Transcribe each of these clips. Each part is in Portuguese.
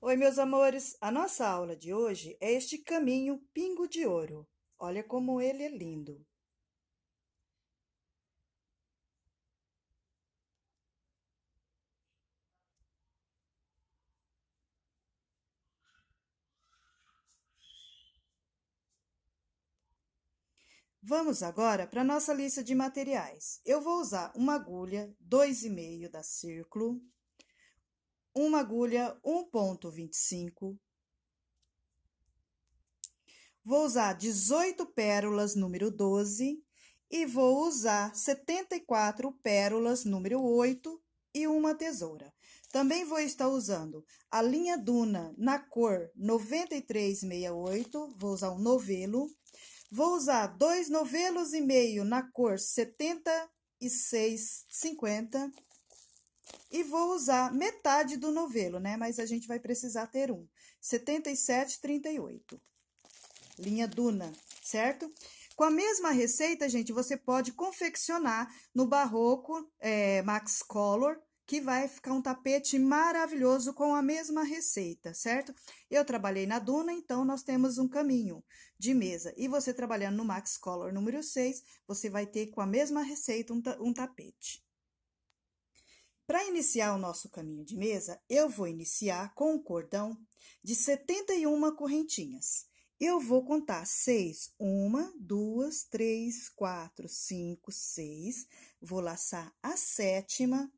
Oi, meus amores! A nossa aula de hoje é este caminho pingo de ouro. Olha como ele é lindo! Vamos agora para a nossa lista de materiais. Eu vou usar uma agulha 2,5 da círculo, uma agulha 1.25. Vou usar 18 pérolas número 12 e vou usar 74 pérolas número 8 e uma tesoura. Também vou estar usando a linha Duna na cor 9368, vou usar um novelo. Vou usar dois novelos e meio na cor 7650 e vou usar metade do novelo, né? Mas a gente vai precisar ter um. 77, 38. Linha Duna, certo? Com a mesma receita, gente, você pode confeccionar no Barroco é, Max Color, que vai ficar um tapete maravilhoso com a mesma receita, certo? Eu trabalhei na Duna, então nós temos um caminho de mesa. E você trabalhando no Max Color número 6, você vai ter com a mesma receita um, ta um tapete. Para iniciar o nosso caminho de mesa, eu vou iniciar com um cordão de 71 correntinhas. Eu vou contar seis, uma, duas, três, quatro, cinco, seis. Vou laçar a sétima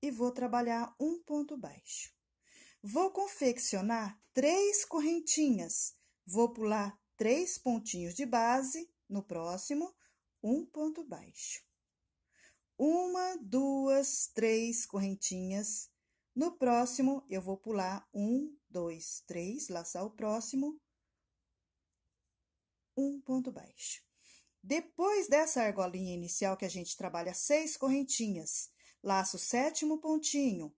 e vou trabalhar um ponto baixo. Vou confeccionar três correntinhas. Vou pular três pontinhos de base no próximo, um ponto baixo uma, duas, três correntinhas. No próximo, eu vou pular um, dois, três, laçar o próximo, um ponto baixo. Depois dessa argolinha inicial que a gente trabalha seis correntinhas, laço o sétimo pontinho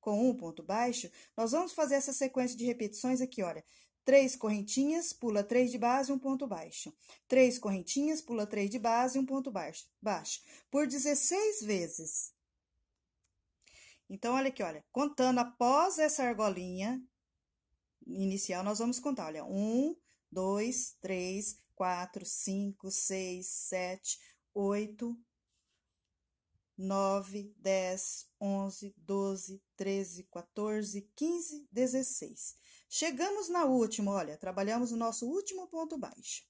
com um ponto baixo, nós vamos fazer essa sequência de repetições aqui, olha. Três correntinhas, pula três de base, um ponto baixo. Três correntinhas, pula três de base, um ponto baixo. baixo por 16 vezes. Então, olha aqui, olha. Contando após essa argolinha inicial, nós vamos contar, olha. Um, dois, três, quatro, cinco, seis, sete, oito, 9, 10, 11, 12, 13, 14, 15, 16. Chegamos na última, olha, trabalhamos o nosso último ponto baixo.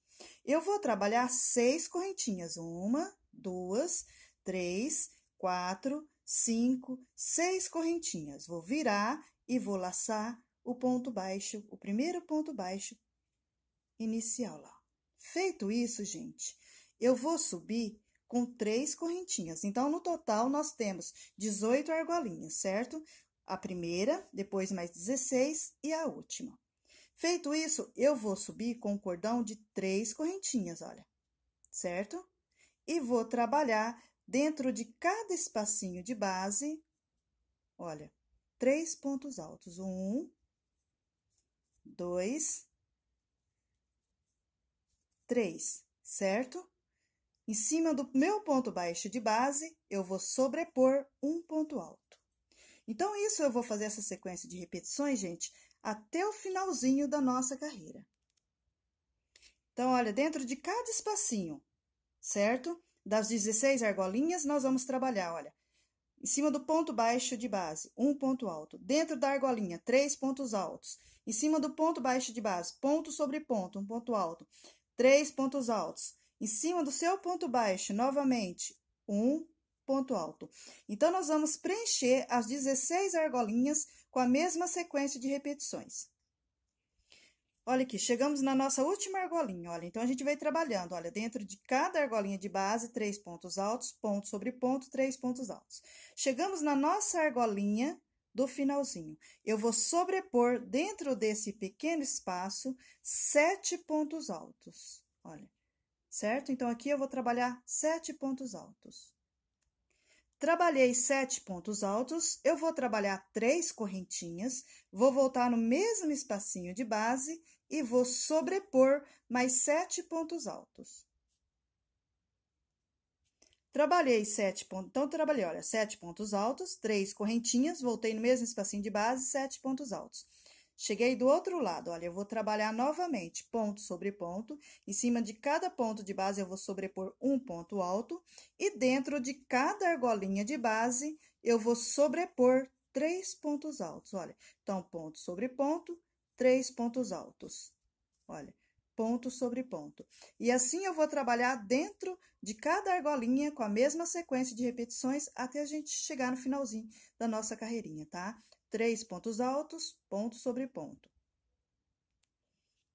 Eu vou trabalhar seis correntinhas. Uma, duas, três, quatro, cinco, seis correntinhas. Vou virar e vou laçar o ponto baixo, o primeiro ponto baixo inicial lá. Feito isso, gente, eu vou subir com três correntinhas. Então, no total, nós temos 18 argolinhas, certo? a primeira, depois mais 16 e a última. Feito isso, eu vou subir com um cordão de três correntinhas, olha, certo? E vou trabalhar dentro de cada espacinho de base, olha, três pontos altos. Um, dois, três, certo? Em cima do meu ponto baixo de base, eu vou sobrepor um ponto alto. Então, isso eu vou fazer essa sequência de repetições, gente, até o finalzinho da nossa carreira. Então, olha, dentro de cada espacinho, certo? Das 16 argolinhas, nós vamos trabalhar, olha, em cima do ponto baixo de base, um ponto alto. Dentro da argolinha, três pontos altos. Em cima do ponto baixo de base, ponto sobre ponto, um ponto alto. Três pontos altos. Em cima do seu ponto baixo, novamente, um ponto alto. Então, nós vamos preencher as 16 argolinhas com a mesma sequência de repetições. Olha aqui, chegamos na nossa última argolinha, olha. Então, a gente vai trabalhando, olha, dentro de cada argolinha de base, três pontos altos, ponto sobre ponto, três pontos altos. Chegamos na nossa argolinha do finalzinho. Eu vou sobrepor dentro desse pequeno espaço sete pontos altos, olha. Certo? Então, aqui eu vou trabalhar sete pontos altos. Trabalhei sete pontos altos, eu vou trabalhar três correntinhas, vou voltar no mesmo espacinho de base e vou sobrepor mais sete pontos altos. Trabalhei sete pontos, então trabalhei, olha, sete pontos altos, três correntinhas, voltei no mesmo espacinho de base, sete pontos altos. Cheguei do outro lado. Olha, eu vou trabalhar novamente ponto sobre ponto. Em cima de cada ponto de base, eu vou sobrepor um ponto alto. E dentro de cada argolinha de base, eu vou sobrepor três pontos altos. Olha, então, ponto sobre ponto, três pontos altos. Olha, ponto sobre ponto. E assim eu vou trabalhar dentro de cada argolinha com a mesma sequência de repetições até a gente chegar no finalzinho da nossa carreirinha, tá? Três pontos altos, ponto sobre ponto.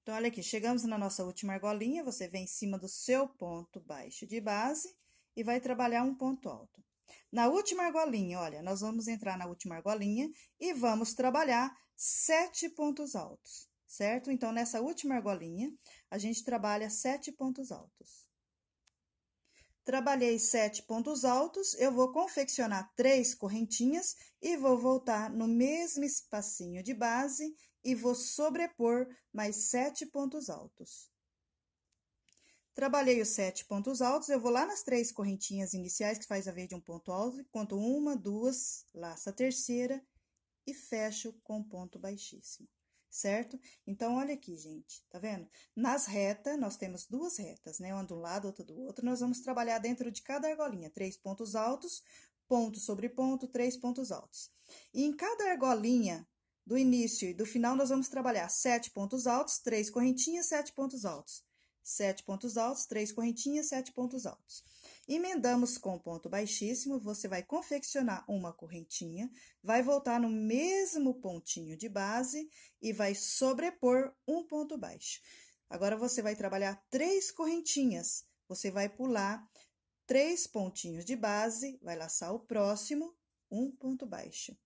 Então, olha aqui, chegamos na nossa última argolinha, você vem em cima do seu ponto baixo de base e vai trabalhar um ponto alto. Na última argolinha, olha, nós vamos entrar na última argolinha e vamos trabalhar sete pontos altos certo? Então, nessa última argolinha, a gente trabalha sete pontos altos. Trabalhei sete pontos altos, eu vou confeccionar três correntinhas e vou voltar no mesmo espacinho de base e vou sobrepor mais sete pontos altos. Trabalhei os sete pontos altos, eu vou lá nas três correntinhas iniciais, que faz a vez de um ponto alto, conto uma, duas, laço a terceira e fecho com ponto baixíssimo certo? Então, olha aqui, gente, tá vendo? Nas retas, nós temos duas retas, né? Uma do lado, outra do outro. Nós vamos trabalhar dentro de cada argolinha, três pontos altos, ponto sobre ponto, três pontos altos. E em cada argolinha, do início e do final, nós vamos trabalhar sete pontos altos, três correntinhas, sete pontos altos. Sete pontos altos, três correntinhas, sete pontos altos. Emendamos com ponto baixíssimo, você vai confeccionar uma correntinha, vai voltar no mesmo pontinho de base e vai sobrepor um ponto baixo. Agora, você vai trabalhar três correntinhas, você vai pular três pontinhos de base, vai laçar o próximo, um ponto baixo.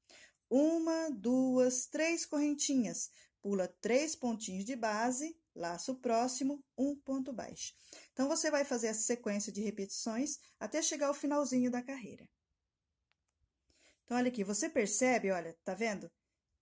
Uma, duas, três correntinhas, pula três pontinhos de base, laço próximo, um ponto baixo. Então, você vai fazer essa sequência de repetições até chegar ao finalzinho da carreira. Então, olha aqui, você percebe, olha, tá vendo?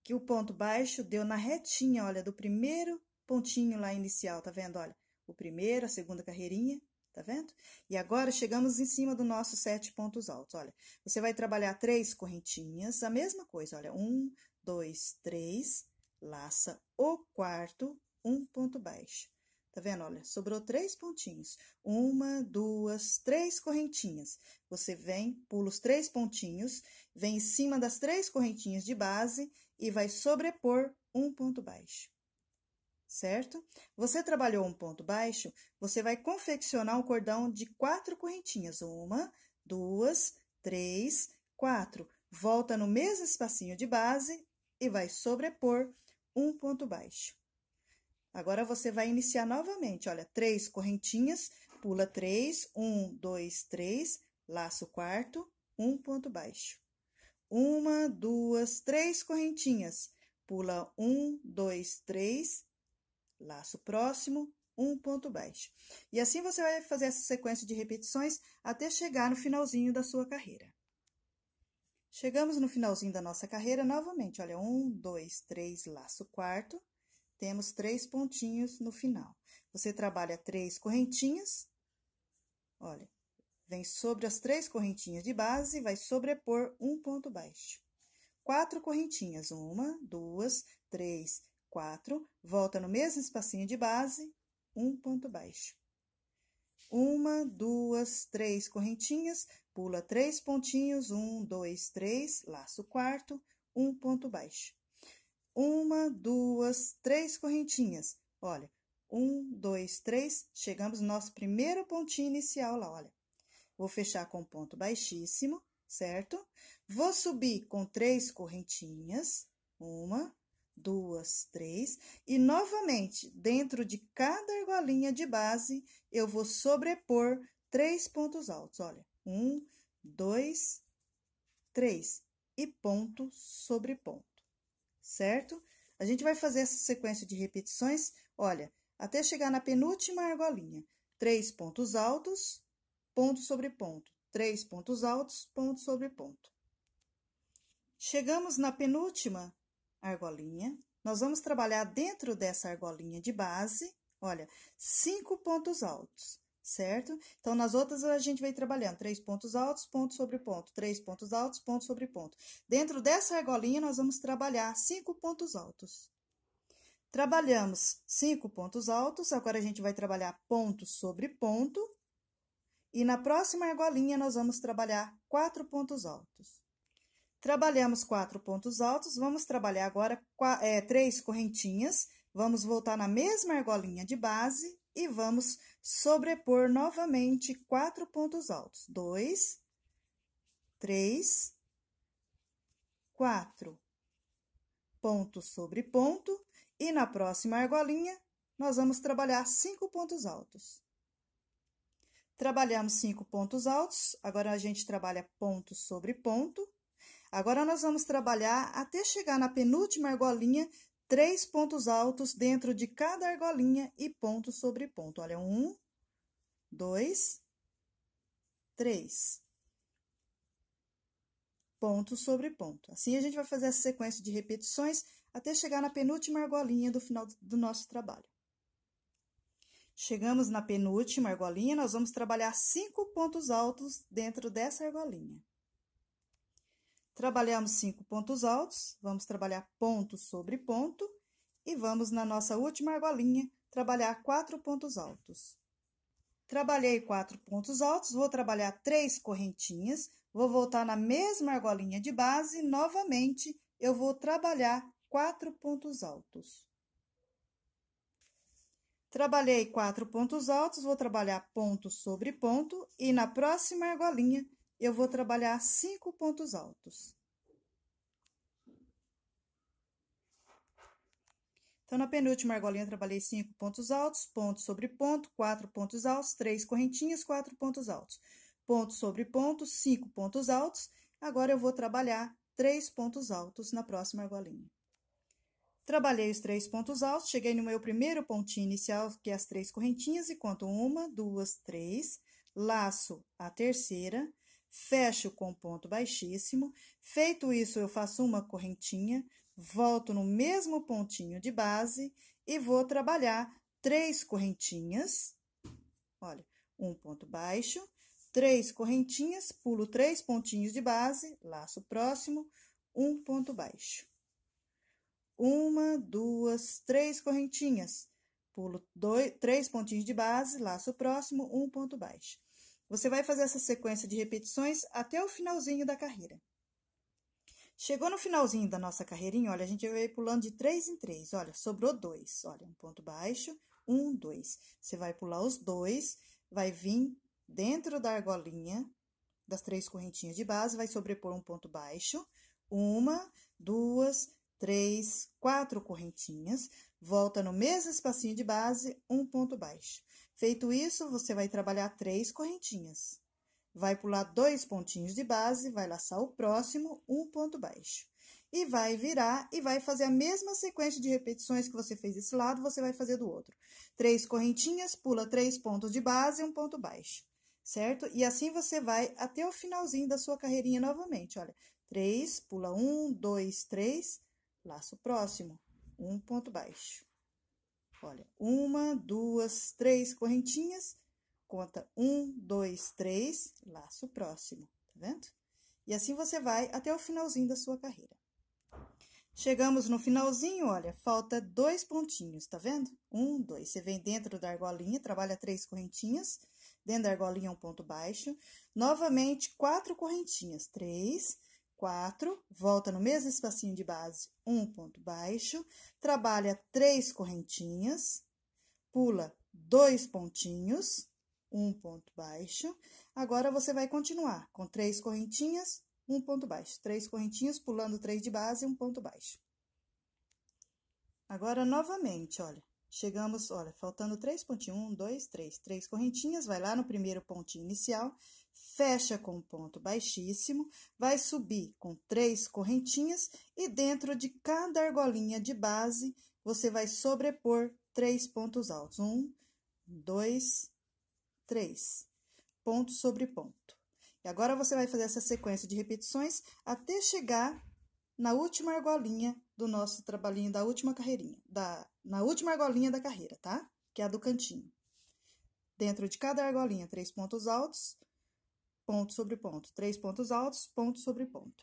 Que o ponto baixo deu na retinha, olha, do primeiro pontinho lá inicial, tá vendo? Olha, o primeiro, a segunda carreirinha, tá vendo? E agora chegamos em cima do nosso sete pontos altos, olha. Você vai trabalhar três correntinhas, a mesma coisa, olha, um, dois, três, laça o quarto um ponto baixo. Tá vendo? Olha, sobrou três pontinhos. Uma, duas, três correntinhas. Você vem, pula os três pontinhos, vem em cima das três correntinhas de base e vai sobrepor um ponto baixo. Certo? Você trabalhou um ponto baixo, você vai confeccionar um cordão de quatro correntinhas. Uma, duas, três, quatro. Volta no mesmo espacinho de base e vai sobrepor um ponto baixo. Agora você vai iniciar novamente. Olha, três correntinhas, pula três, um, dois, três, laço quarto, um ponto baixo. Uma, duas, três correntinhas, pula um, dois, três, laço próximo, um ponto baixo. E assim você vai fazer essa sequência de repetições até chegar no finalzinho da sua carreira. Chegamos no finalzinho da nossa carreira novamente. Olha, um, dois, três, laço quarto, temos três pontinhos no final. Você trabalha três correntinhas, olha, vem sobre as três correntinhas de base, vai sobrepor um ponto baixo. Quatro correntinhas, uma, duas, três, quatro, volta no mesmo espacinho de base, um ponto baixo. Uma, duas, três correntinhas, pula três pontinhos, um, dois, três, laço quarto, um ponto baixo uma, duas, três correntinhas. Olha, um, dois, três, chegamos no nosso primeiro pontinho inicial lá, olha. Vou fechar com ponto baixíssimo, certo? Vou subir com três correntinhas, uma, duas, três, e novamente, dentro de cada argolinha de base, eu vou sobrepor três pontos altos, olha. Um, dois, três, e ponto sobre ponto certo? A gente vai fazer essa sequência de repetições, olha, até chegar na penúltima argolinha. Três pontos altos, ponto sobre ponto. Três pontos altos, ponto sobre ponto. Chegamos na penúltima argolinha. Nós vamos trabalhar dentro dessa argolinha de base, olha, cinco pontos altos certo? Então, nas outras a gente vem trabalhando três pontos altos, ponto sobre ponto, três pontos altos, ponto sobre ponto. Dentro dessa argolinha, nós vamos trabalhar cinco pontos altos. Trabalhamos cinco pontos altos, agora a gente vai trabalhar ponto sobre ponto. E na próxima argolinha, nós vamos trabalhar quatro pontos altos. Trabalhamos quatro pontos altos, vamos trabalhar agora é, três correntinhas, vamos voltar na mesma argolinha de base e vamos sobrepor novamente quatro pontos altos. Dois, três, quatro. Ponto sobre ponto. E na próxima argolinha, nós vamos trabalhar cinco pontos altos. Trabalhamos cinco pontos altos, agora a gente trabalha ponto sobre ponto. Agora, nós vamos trabalhar até chegar na penúltima argolinha três pontos altos dentro de cada argolinha e ponto sobre ponto. Olha, um, dois, três. Ponto sobre ponto. Assim, a gente vai fazer essa sequência de repetições até chegar na penúltima argolinha do final do nosso trabalho. Chegamos na penúltima argolinha, nós vamos trabalhar cinco pontos altos dentro dessa argolinha. Trabalhamos cinco pontos altos, vamos trabalhar ponto sobre ponto e vamos na nossa última argolinha trabalhar quatro pontos altos. Trabalhei quatro pontos altos, vou trabalhar três correntinhas, vou voltar na mesma argolinha de base, novamente eu vou trabalhar quatro pontos altos. Trabalhei quatro pontos altos, vou trabalhar ponto sobre ponto e na próxima argolinha eu vou trabalhar cinco pontos altos. Então, na penúltima argolinha, eu trabalhei cinco pontos altos, ponto sobre ponto, quatro pontos altos, três correntinhas, quatro pontos altos. Ponto sobre ponto, cinco pontos altos. Agora, eu vou trabalhar três pontos altos na próxima argolinha. Trabalhei os três pontos altos, cheguei no meu primeiro pontinho inicial, que é as três correntinhas, e conto uma, duas, três, laço a terceira, fecho com ponto baixíssimo. Feito isso, eu faço uma correntinha, volto no mesmo pontinho de base e vou trabalhar três correntinhas. Olha, um ponto baixo, três correntinhas, pulo três pontinhos de base, laço próximo, um ponto baixo. Uma, duas, três correntinhas, pulo dois, três pontinhos de base, laço próximo, um ponto baixo você vai fazer essa sequência de repetições até o finalzinho da carreira. Chegou no finalzinho da nossa carreirinha, olha, a gente vai pulando de três em três. Olha, sobrou dois. Olha, um ponto baixo, um, dois. Você vai pular os dois, vai vir dentro da argolinha das três correntinhas de base, vai sobrepor um ponto baixo, uma, duas, três, quatro correntinhas, volta no mesmo espacinho de base, um ponto baixo. Feito isso, você vai trabalhar três correntinhas. Vai pular dois pontinhos de base, vai laçar o próximo, um ponto baixo. E vai virar e vai fazer a mesma sequência de repetições que você fez desse lado, você vai fazer do outro. Três correntinhas, pula três pontos de base, um ponto baixo, certo? E assim você vai até o finalzinho da sua carreirinha novamente. Olha, três, pula um, dois, três, laço próximo, um ponto baixo. Olha, uma, duas, três correntinhas, conta um, dois, três, laço próximo, tá vendo? E assim você vai até o finalzinho da sua carreira. Chegamos no finalzinho, olha, falta dois pontinhos, tá vendo? Um, dois. Você vem dentro da argolinha, trabalha três correntinhas, dentro da argolinha um ponto baixo. Novamente, quatro correntinhas, três, 4, volta no mesmo espacinho de base, um ponto baixo, trabalha três correntinhas, pula dois pontinhos, um ponto baixo. Agora você vai continuar com três correntinhas, um ponto baixo, três correntinhas, pulando três de base, um ponto baixo. Agora, novamente, olha, chegamos, olha, faltando três pontinhos, um, dois, três, três correntinhas, vai lá no primeiro pontinho inicial, fecha com um ponto baixíssimo, vai subir com três correntinhas e dentro de cada argolinha de base você vai sobrepor três pontos altos: um, dois, três, ponto sobre ponto. E agora você vai fazer essa sequência de repetições até chegar na última argolinha do nosso trabalhinho da última carreirinha, da na última argolinha da carreira, tá? Que é a do cantinho. Dentro de cada argolinha, três pontos altos, ponto sobre ponto, três pontos altos, ponto sobre ponto.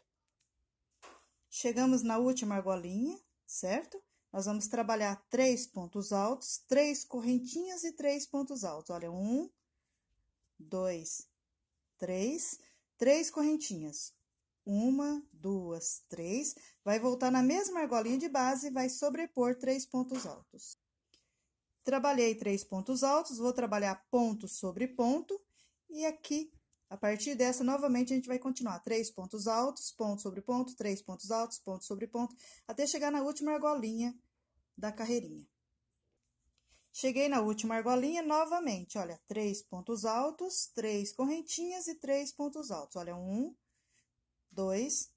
Chegamos na última argolinha, certo? Nós vamos trabalhar três pontos altos, três correntinhas e três pontos altos. Olha, um, dois, três, três correntinhas. Uma, duas, três. Vai voltar na mesma argolinha de base e vai sobrepor três pontos altos. Trabalhei três pontos altos, vou trabalhar ponto sobre ponto. E aqui a partir dessa, novamente, a gente vai continuar. Três pontos altos, ponto sobre ponto, três pontos altos, ponto sobre ponto, até chegar na última argolinha da carreirinha. Cheguei na última argolinha novamente, olha, três pontos altos, três correntinhas e três pontos altos. Olha, um, dois,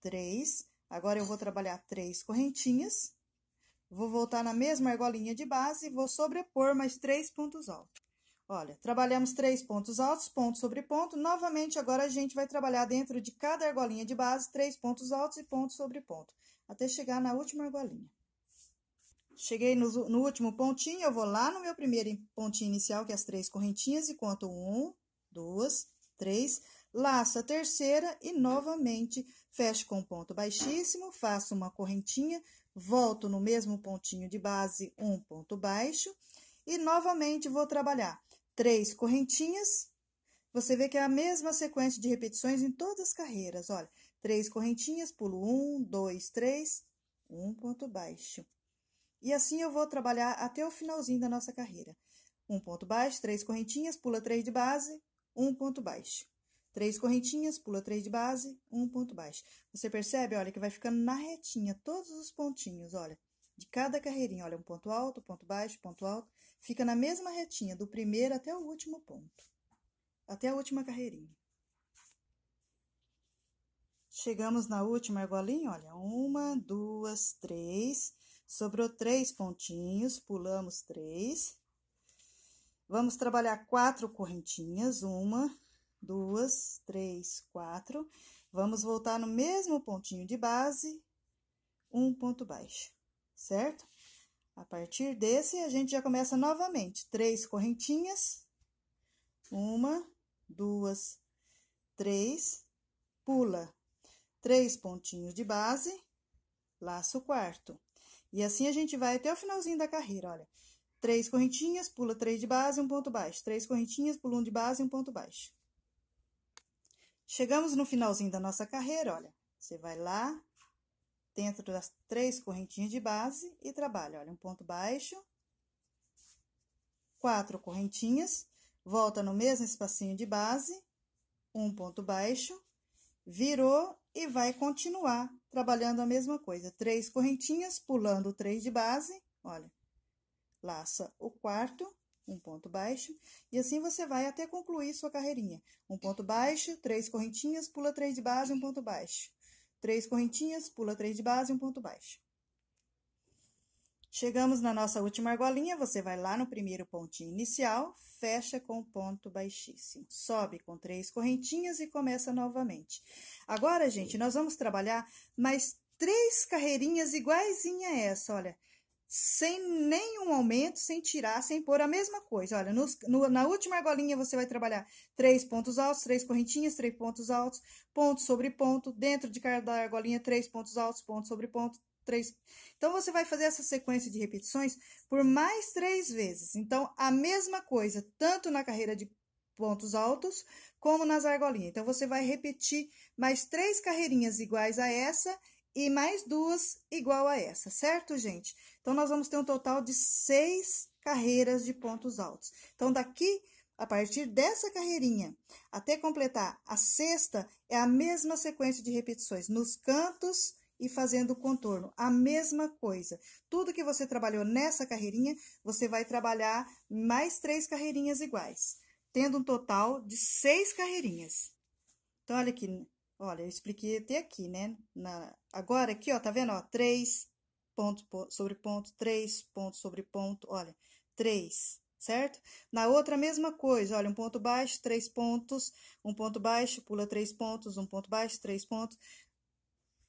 três. Agora, eu vou trabalhar três correntinhas. Vou voltar na mesma argolinha de base e vou sobrepor mais três pontos altos. Olha, trabalhamos três pontos altos, ponto sobre ponto. Novamente, agora a gente vai trabalhar dentro de cada argolinha de base, três pontos altos e ponto sobre ponto, até chegar na última argolinha. Cheguei no, no último pontinho, eu vou lá no meu primeiro pontinho inicial, que é as três correntinhas, e conto um, duas, três, laço a terceira e novamente fecho com ponto baixíssimo, faço uma correntinha, volto no mesmo pontinho de base, um ponto baixo, e novamente vou trabalhar três correntinhas. Você vê que é a mesma sequência de repetições em todas as carreiras. Olha, três correntinhas, pulo um, dois, três, um ponto baixo. E assim eu vou trabalhar até o finalzinho da nossa carreira. Um ponto baixo, três correntinhas, pula três de base, um ponto baixo. Três correntinhas, pula três de base, um ponto baixo. Você percebe, olha, que vai ficando na retinha todos os pontinhos, olha, de cada carreirinha. Olha, um ponto alto, ponto baixo, ponto alto, Fica na mesma retinha, do primeiro até o último ponto, até a última carreirinha. Chegamos na última argolinha, olha, uma, duas, três, sobrou três pontinhos, pulamos três. Vamos trabalhar quatro correntinhas, uma, duas, três, quatro. Vamos voltar no mesmo pontinho de base, um ponto baixo, certo? A partir desse, a gente já começa novamente. Três correntinhas. Uma, duas, três. Pula. Três pontinhos de base. Laço quarto. E assim a gente vai até o finalzinho da carreira, olha. Três correntinhas, pula três de base, um ponto baixo. Três correntinhas, pula um de base, um ponto baixo. Chegamos no finalzinho da nossa carreira, olha. Você vai lá, dentro das três correntinhas de base e trabalha, olha, um ponto baixo, quatro correntinhas, volta no mesmo espacinho de base, um ponto baixo, virou e vai continuar trabalhando a mesma coisa. Três correntinhas, pulando três de base, olha, laça o quarto, um ponto baixo, e assim você vai até concluir sua carreirinha. Um ponto baixo, três correntinhas, pula três de base, um ponto baixo. Três correntinhas, pula três de base, um ponto baixo. Chegamos na nossa última argolinha, você vai lá no primeiro pontinho inicial, fecha com ponto baixíssimo. Sobe com três correntinhas e começa novamente. Agora, gente, nós vamos trabalhar mais três carreirinhas iguaizinha a essa, olha. Sem nenhum aumento, sem tirar, sem pôr a mesma coisa. Olha, nos, no, na última argolinha você vai trabalhar três pontos altos, três correntinhas, três pontos altos, ponto sobre ponto, dentro de cada argolinha, três pontos altos, ponto sobre ponto, três. Então, você vai fazer essa sequência de repetições por mais três vezes. Então, a mesma coisa, tanto na carreira de pontos altos, como nas argolinhas. Então, você vai repetir mais três carreirinhas iguais a essa e mais duas igual a essa, certo, gente? Então, nós vamos ter um total de seis carreiras de pontos altos. Então, daqui a partir dessa carreirinha, até completar a sexta, é a mesma sequência de repetições nos cantos e fazendo o contorno, a mesma coisa. Tudo que você trabalhou nessa carreirinha, você vai trabalhar mais três carreirinhas iguais, tendo um total de seis carreirinhas. Então, olha aqui, olha, eu expliquei até aqui, né? Na, agora aqui, ó, tá vendo? Ó, três ponto sobre ponto, três ponto sobre ponto, olha, três certo? Na outra, mesma coisa, olha, um ponto baixo, três pontos, um ponto baixo, pula três pontos, um ponto baixo, três pontos.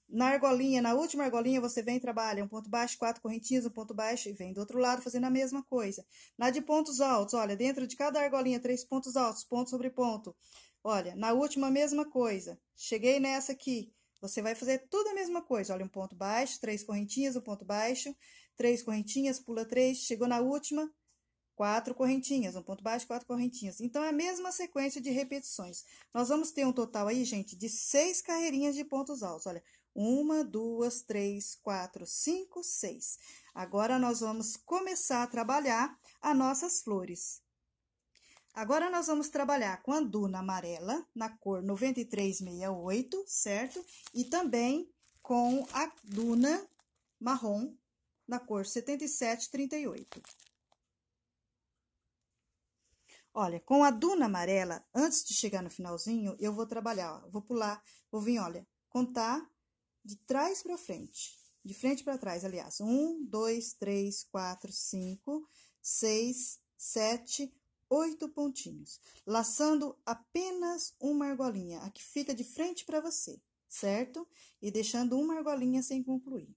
Na argolinha, na última argolinha, você vem e trabalha um ponto baixo, quatro correntinhas, um ponto baixo e vem do outro lado fazendo a mesma coisa. Na de pontos altos, olha, dentro de cada argolinha, três pontos altos, ponto sobre ponto. Olha, na última, mesma coisa. Cheguei nessa aqui, você vai fazer tudo a mesma coisa. Olha, um ponto baixo, três correntinhas, um ponto baixo, três correntinhas, pula três, chegou na última, quatro correntinhas, um ponto baixo, quatro correntinhas. Então, é a mesma sequência de repetições. Nós vamos ter um total aí, gente, de seis carreirinhas de pontos altos. Olha, uma, duas, três, quatro, cinco, seis. Agora, nós vamos começar a trabalhar as nossas flores. Agora, nós vamos trabalhar com a duna amarela, na cor 9368, certo? E também com a duna marrom, na cor 7738. Olha, com a duna amarela, antes de chegar no finalzinho, eu vou trabalhar, ó, vou pular, vou vir, olha, contar de trás para frente, de frente para trás, aliás. Um, dois, três, quatro, cinco, seis, sete, oito pontinhos, laçando apenas uma argolinha, a que fica de frente para você, certo? E deixando uma argolinha sem concluir.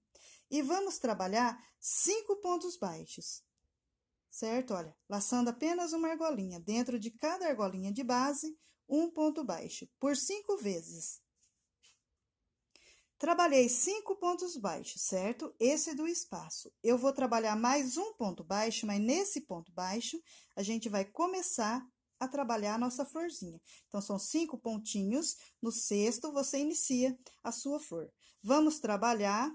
E vamos trabalhar cinco pontos baixos certo? Olha, laçando apenas uma argolinha. Dentro de cada argolinha de base, um ponto baixo, por cinco vezes. Trabalhei cinco pontos baixos, certo? Esse é do espaço. Eu vou trabalhar mais um ponto baixo, mas nesse ponto baixo, a gente vai começar a trabalhar a nossa florzinha. Então, são cinco pontinhos. No sexto, você inicia a sua flor. Vamos trabalhar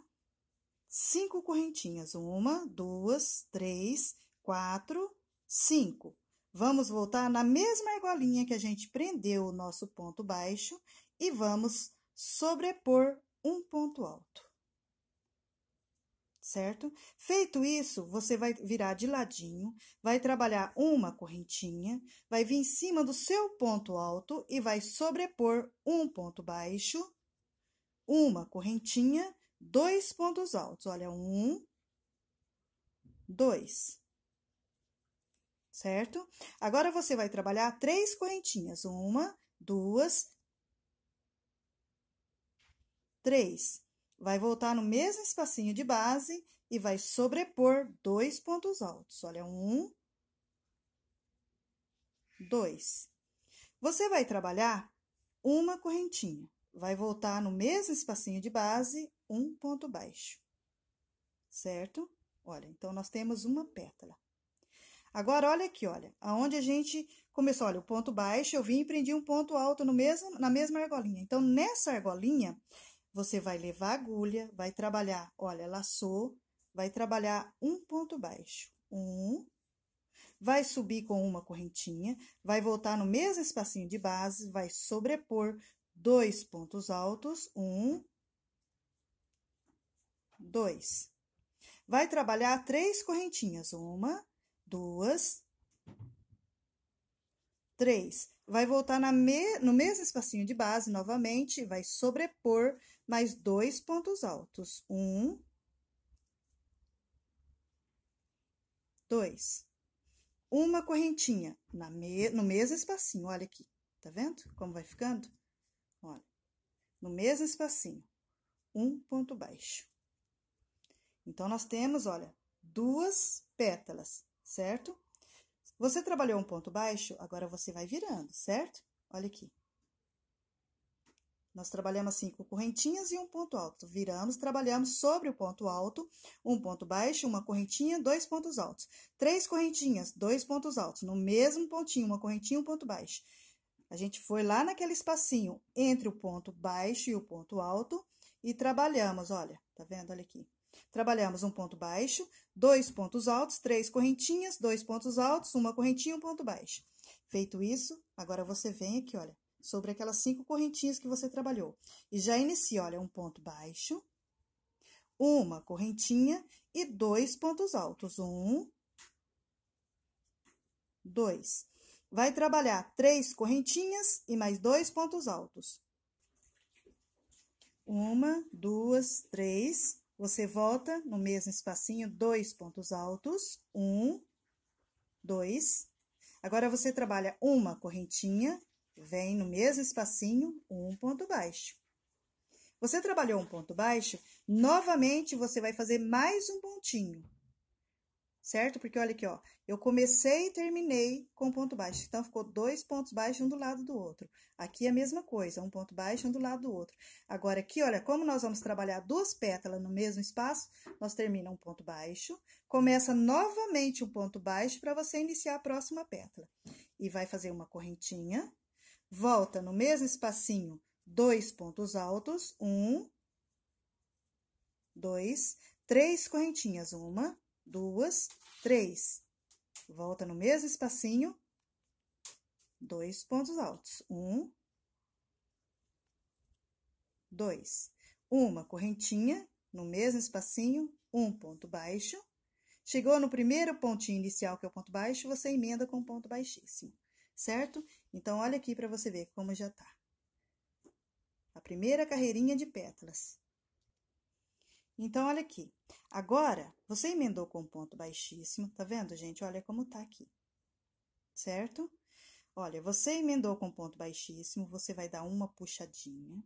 cinco correntinhas. Uma, duas, três, quatro, cinco. Vamos voltar na mesma argolinha que a gente prendeu o nosso ponto baixo e vamos sobrepor um ponto alto. Certo? Feito isso, você vai virar de ladinho, vai trabalhar uma correntinha, vai vir em cima do seu ponto alto e vai sobrepor um ponto baixo, uma correntinha, dois pontos altos. Olha, um, dois certo? Agora você vai trabalhar três correntinhas: uma, duas, três. Vai voltar no mesmo espacinho de base e vai sobrepor dois pontos altos. Olha, um, dois. Você vai trabalhar uma correntinha, vai voltar no mesmo espacinho de base, um ponto baixo, certo? Olha, então nós temos uma pétala. Agora, olha aqui, olha, aonde a gente começou, olha, o ponto baixo, eu vim e prendi um ponto alto no mesmo, na mesma argolinha. Então, nessa argolinha, você vai levar a agulha, vai trabalhar, olha, laçou, vai trabalhar um ponto baixo. Um, vai subir com uma correntinha, vai voltar no mesmo espacinho de base, vai sobrepor dois pontos altos, um, dois. Vai trabalhar três correntinhas, uma, duas, três. Vai voltar me, no mesmo espacinho de base novamente, vai sobrepor mais dois pontos altos. Um, dois. Uma correntinha na me, no mesmo espacinho, olha aqui, tá vendo como vai ficando? Olha, no mesmo espacinho, um ponto baixo. Então, nós temos, olha, duas pétalas certo? Você trabalhou um ponto baixo, agora você vai virando, certo? Olha aqui. Nós trabalhamos assim correntinhas e um ponto alto. Viramos, trabalhamos sobre o ponto alto, um ponto baixo, uma correntinha, dois pontos altos. Três correntinhas, dois pontos altos. No mesmo pontinho, uma correntinha, um ponto baixo. A gente foi lá naquele espacinho entre o ponto baixo e o ponto alto e trabalhamos, olha, tá vendo? Olha aqui. Trabalhamos um ponto baixo, dois pontos altos, três correntinhas, dois pontos altos, uma correntinha, um ponto baixo. Feito isso, agora você vem aqui, olha, sobre aquelas cinco correntinhas que você trabalhou. E já inicia, olha, um ponto baixo, uma correntinha e dois pontos altos. Um, dois. Vai trabalhar três correntinhas e mais dois pontos altos. Uma, duas, três, você volta no mesmo espacinho, dois pontos altos, um, dois. Agora, você trabalha uma correntinha, vem no mesmo espacinho, um ponto baixo. Você trabalhou um ponto baixo, novamente você vai fazer mais um pontinho certo? Porque olha aqui, ó, eu comecei e terminei com ponto baixo, então ficou dois pontos baixos um do lado do outro. Aqui é a mesma coisa, um ponto baixo um do lado do outro. Agora aqui, olha, como nós vamos trabalhar duas pétalas no mesmo espaço, nós termina um ponto baixo, começa novamente um ponto baixo para você iniciar a próxima pétala. E vai fazer uma correntinha, volta no mesmo espacinho, dois pontos altos, um, dois, três correntinhas, uma, duas, três. Volta no mesmo espacinho, dois pontos altos. Um, dois. Uma correntinha, no mesmo espacinho, um ponto baixo. Chegou no primeiro pontinho inicial, que é o ponto baixo, você emenda com um ponto baixíssimo, certo? Então, olha aqui para você ver como já tá. A primeira carreirinha de pétalas. Então, olha aqui. Agora, você emendou com um ponto baixíssimo, tá vendo, gente? Olha como tá aqui, certo? Olha, você emendou com um ponto baixíssimo, você vai dar uma puxadinha,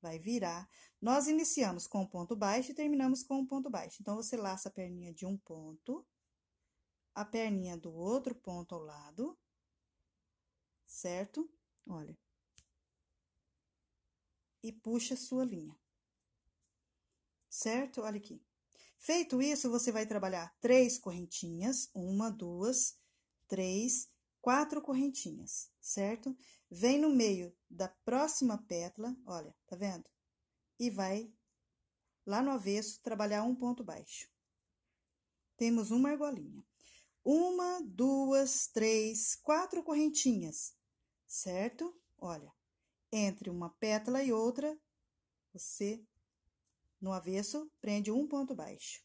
vai virar. Nós iniciamos com um ponto baixo e terminamos com um ponto baixo. Então, você laça a perninha de um ponto, a perninha do outro ponto ao lado, certo? Olha. E puxa a sua linha certo? Olha aqui. Feito isso, você vai trabalhar três correntinhas, uma, duas, três, quatro correntinhas, certo? Vem no meio da próxima pétala, olha, tá vendo? E vai lá no avesso trabalhar um ponto baixo. Temos uma argolinha. Uma, duas, três, quatro correntinhas, certo? Olha, entre uma pétala e outra, você no avesso, prende um ponto baixo.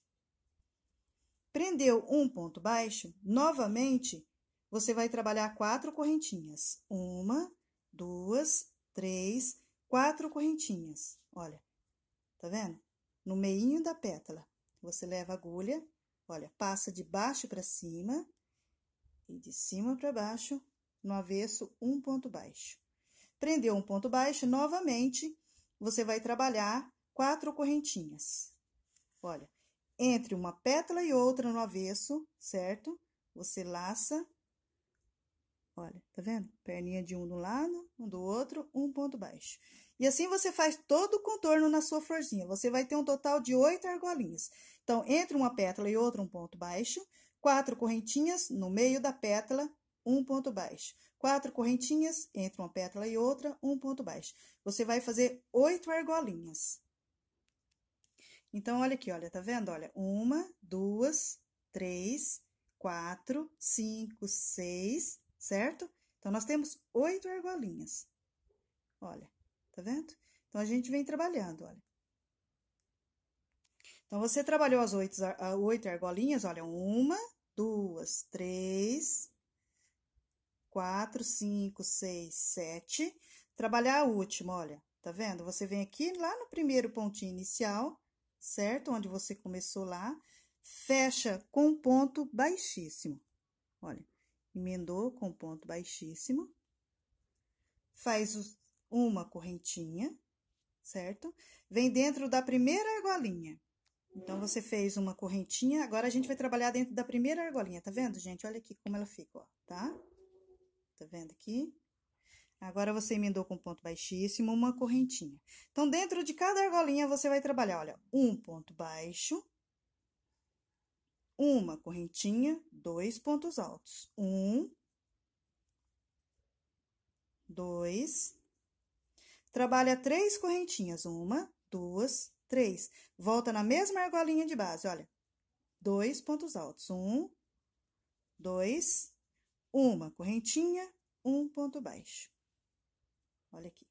Prendeu um ponto baixo, novamente, você vai trabalhar quatro correntinhas. Uma, duas, três, quatro correntinhas. Olha, tá vendo? No meinho da pétala, você leva a agulha, olha, passa de baixo para cima e de cima para baixo, no avesso, um ponto baixo. Prendeu um ponto baixo, novamente, você vai trabalhar quatro correntinhas. Olha, entre uma pétala e outra no avesso, certo? Você laça, olha, tá vendo? Perninha de um do lado, um do outro, um ponto baixo. E assim você faz todo o contorno na sua florzinha. Você vai ter um total de oito argolinhas. Então, entre uma pétala e outra, um ponto baixo, quatro correntinhas no meio da pétala, um ponto baixo. Quatro correntinhas entre uma pétala e outra, um ponto baixo. Você vai fazer oito argolinhas. Então, olha aqui, olha, tá vendo? Olha, uma, duas, três, quatro, cinco, seis, certo? Então, nós temos oito argolinhas. Olha, tá vendo? Então, a gente vem trabalhando, olha. Então, você trabalhou as oito, oito argolinhas, olha, uma, duas, três, quatro, cinco, seis, sete. Trabalhar a última, olha, tá vendo? Você vem aqui lá no primeiro pontinho inicial, certo? Onde você começou lá, fecha com ponto baixíssimo. Olha, emendou com ponto baixíssimo, faz uma correntinha, certo? Vem dentro da primeira argolinha. Então, você fez uma correntinha, agora a gente vai trabalhar dentro da primeira argolinha, tá vendo, gente? Olha aqui como ela fica, ó, tá? Tá vendo aqui? Agora você emendou com ponto baixíssimo uma correntinha. Então, dentro de cada argolinha, você vai trabalhar, olha, um ponto baixo, uma correntinha, dois pontos altos. Um, dois. Trabalha três correntinhas, uma, duas, três. Volta na mesma argolinha de base, olha. Dois pontos altos, um, dois, uma correntinha, um ponto baixo. Olha aqui.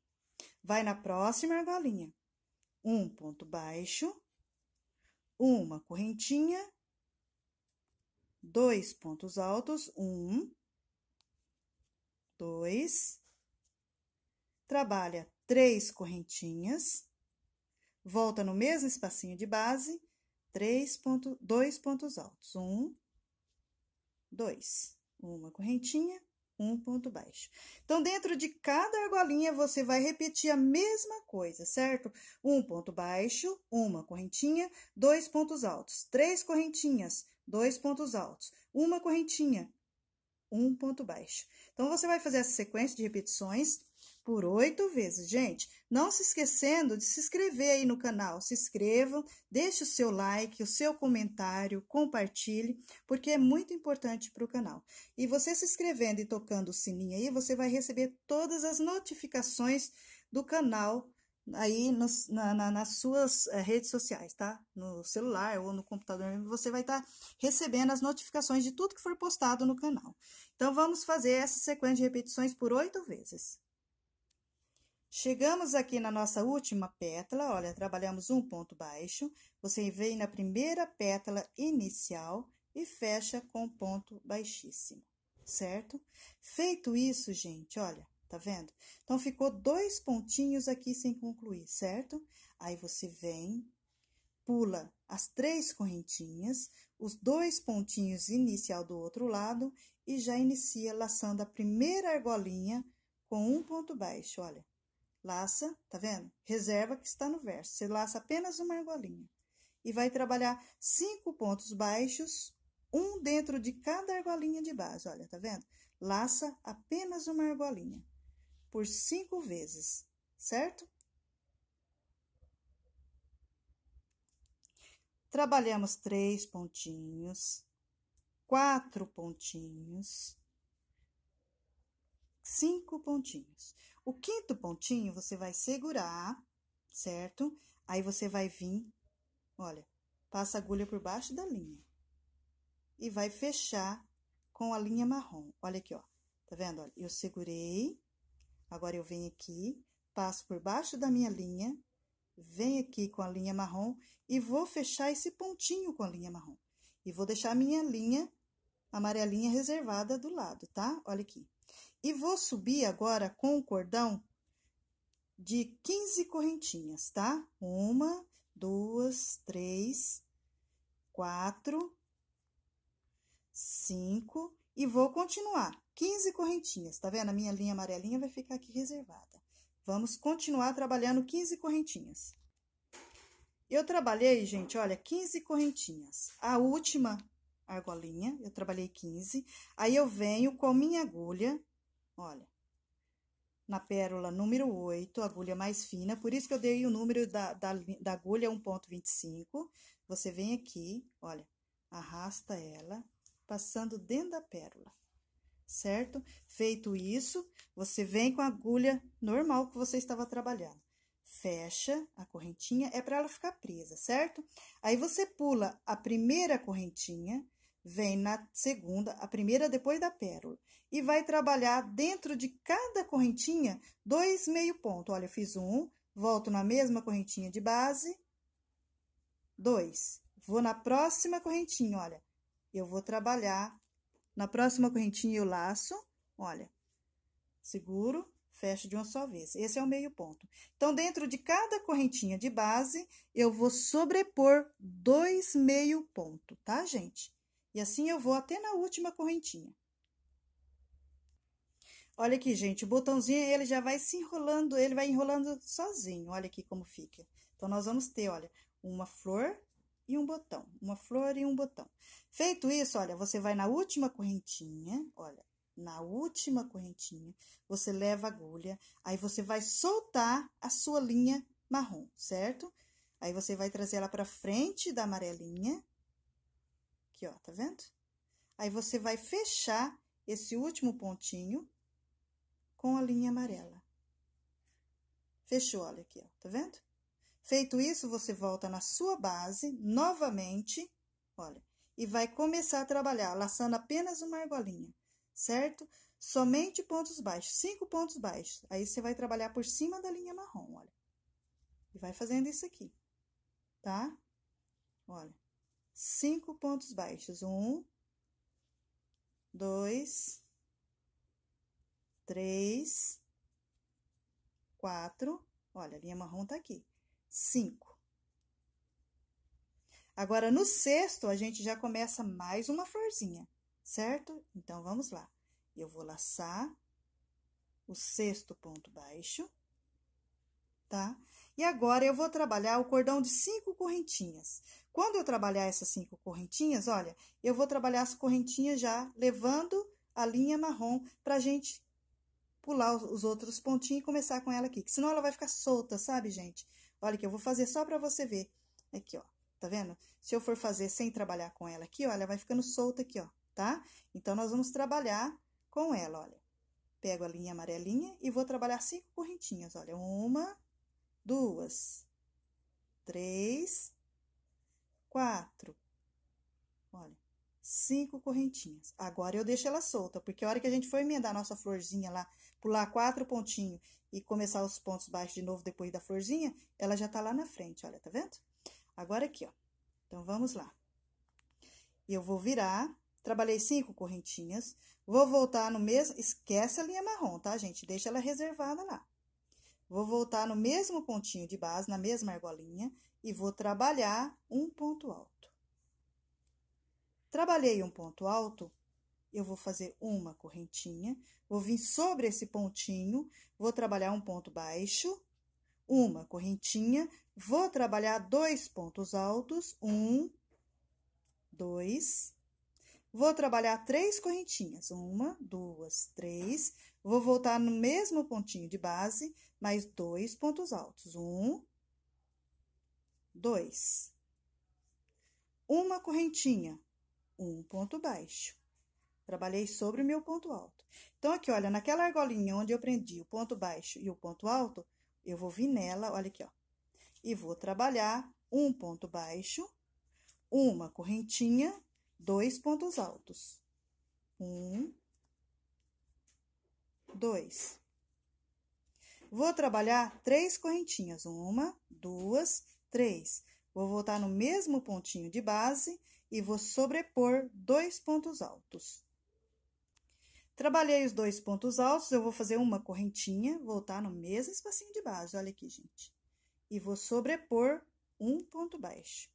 Vai na próxima argolinha. Um ponto baixo, uma correntinha, dois pontos altos, um, dois. Trabalha três correntinhas, volta no mesmo espacinho de base, três ponto, dois pontos altos, um, dois. Uma correntinha, um ponto baixo. Então, dentro de cada argolinha, você vai repetir a mesma coisa, certo? Um ponto baixo, uma correntinha, dois pontos altos, três correntinhas, dois pontos altos, uma correntinha, um ponto baixo. Então, você vai fazer essa sequência de repetições por oito vezes. Gente, não se esquecendo de se inscrever aí no canal. Se inscrevam, deixe o seu like, o seu comentário, compartilhe, porque é muito importante para o canal. E você se inscrevendo e tocando o sininho aí, você vai receber todas as notificações do canal aí nos, na, na, nas suas eh, redes sociais, tá? No celular ou no computador, você vai estar tá recebendo as notificações de tudo que for postado no canal. Então, vamos fazer essa sequência de repetições por oito vezes. Chegamos aqui na nossa última pétala, olha, trabalhamos um ponto baixo, você vem na primeira pétala inicial e fecha com ponto baixíssimo, certo? Feito isso, gente, olha, tá vendo? Então, ficou dois pontinhos aqui sem concluir, certo? Aí, você vem, pula as três correntinhas, os dois pontinhos inicial do outro lado e já inicia laçando a primeira argolinha com um ponto baixo, olha. Laça, tá vendo? Reserva que está no verso. Você laça apenas uma argolinha. E vai trabalhar cinco pontos baixos, um dentro de cada argolinha de base. Olha, tá vendo? Laça apenas uma argolinha por cinco vezes, certo? Trabalhamos três pontinhos, quatro pontinhos, cinco pontinhos. O quinto pontinho você vai segurar, certo? Aí você vai vir, olha, passa a agulha por baixo da linha e vai fechar com a linha marrom. Olha aqui, ó. Tá vendo? Olha, eu segurei, agora eu venho aqui, passo por baixo da minha linha, venho aqui com a linha marrom e vou fechar esse pontinho com a linha marrom. E vou deixar a minha linha amarelinha reservada do lado, tá? Olha aqui. E vou subir agora com o cordão de 15 correntinhas, tá? Uma, duas, três, quatro, cinco e vou continuar. 15 correntinhas, tá vendo? A minha linha amarelinha vai ficar aqui reservada. Vamos continuar trabalhando 15 correntinhas. Eu trabalhei, gente, olha, 15 correntinhas. A última argolinha, eu trabalhei 15. Aí, eu venho com minha agulha, Olha, na pérola número 8, agulha mais fina, por isso que eu dei o número da, da, da agulha 1.25. Você vem aqui, olha, arrasta ela, passando dentro da pérola, certo? Feito isso, você vem com a agulha normal que você estava trabalhando. Fecha a correntinha, é para ela ficar presa, certo? Aí você pula a primeira correntinha, vem na segunda, a primeira depois da pérola, e vai trabalhar dentro de cada correntinha dois meio ponto. Olha, eu fiz um, volto na mesma correntinha de base, dois. Vou na próxima correntinha, olha, eu vou trabalhar na próxima correntinha eu laço, olha, seguro, fecho de uma só vez. Esse é o meio ponto. Então, dentro de cada correntinha de base, eu vou sobrepor dois meio ponto, tá, gente? E assim eu vou até na última correntinha. Olha aqui, gente, o botãozinho ele já vai se enrolando, ele vai enrolando sozinho. Olha aqui como fica. Então, nós vamos ter, olha, uma flor e um botão, uma flor e um botão. Feito isso, olha, você vai na última correntinha, olha, na última correntinha, você leva a agulha, aí você vai soltar a sua linha marrom, certo? Aí você vai trazer ela para frente da amarelinha Aqui, ó, tá vendo? Aí, você vai fechar esse último pontinho com a linha amarela. Fechou, olha aqui, ó, tá vendo? Feito isso, você volta na sua base, novamente, olha, e vai começar a trabalhar, laçando apenas uma argolinha, certo? Somente pontos baixos, cinco pontos baixos. Aí, você vai trabalhar por cima da linha marrom, olha. E vai fazendo isso aqui, tá? Olha cinco pontos baixos. Um, dois, três, quatro. Olha, a linha marrom tá aqui. Cinco. Agora, no sexto, a gente já começa mais uma florzinha, certo? Então, vamos lá. Eu vou laçar o sexto ponto baixo, tá? E agora, eu vou trabalhar o cordão de cinco correntinhas. Quando eu trabalhar essas cinco correntinhas, olha, eu vou trabalhar as correntinhas já levando a linha marrom a gente pular os outros pontinhos e começar com ela aqui. Que senão ela vai ficar solta, sabe, gente? Olha que eu vou fazer só para você ver. Aqui, ó, tá vendo? Se eu for fazer sem trabalhar com ela aqui, olha, vai ficando solta aqui, ó, tá? Então, nós vamos trabalhar com ela, olha. Pego a linha amarelinha e vou trabalhar cinco correntinhas, olha. Uma, duas, três, quatro, olha, cinco correntinhas. Agora eu deixo ela solta, porque a hora que a gente for emendar a nossa florzinha lá, pular quatro pontinhos e começar os pontos baixos de novo depois da florzinha, ela já tá lá na frente, olha, tá vendo? Agora aqui, ó. Então, vamos lá. Eu vou virar, trabalhei cinco correntinhas, vou voltar no mesmo... Esquece a linha marrom, tá, gente? Deixa ela reservada lá. Vou voltar no mesmo pontinho de base, na mesma argolinha, e vou trabalhar um ponto alto. Trabalhei um ponto alto, eu vou fazer uma correntinha, vou vir sobre esse pontinho, vou trabalhar um ponto baixo, uma correntinha, vou trabalhar dois pontos altos, um, dois, Vou trabalhar três correntinhas, uma, duas, três. Vou voltar no mesmo pontinho de base, mais dois pontos altos, um, 2. Uma correntinha, um ponto baixo. Trabalhei sobre o meu ponto alto. Então, aqui, olha, naquela argolinha onde eu prendi o ponto baixo e o ponto alto, eu vou vir nela, olha aqui, ó. E vou trabalhar um ponto baixo, uma correntinha, dois pontos altos. Um, dois. Vou trabalhar três correntinhas. Uma, duas, 3. Vou voltar no mesmo pontinho de base e vou sobrepor dois pontos altos. Trabalhei os dois pontos altos, eu vou fazer uma correntinha, voltar no mesmo espacinho de base, olha aqui, gente. E vou sobrepor um ponto baixo.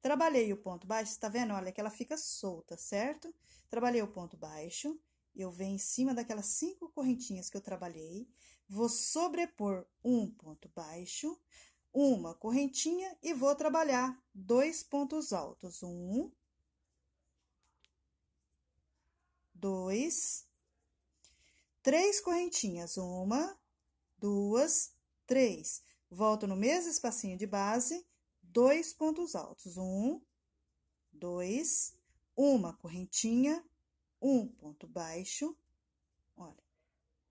Trabalhei o ponto baixo, tá vendo? Olha que ela fica solta, certo? Trabalhei o ponto baixo, eu venho em cima daquelas cinco correntinhas que eu trabalhei, Vou sobrepor um ponto baixo, uma correntinha e vou trabalhar dois pontos altos. Um, dois, três correntinhas. Uma, duas, três. Volto no mesmo espacinho de base, dois pontos altos. Um, dois, uma correntinha, um ponto baixo,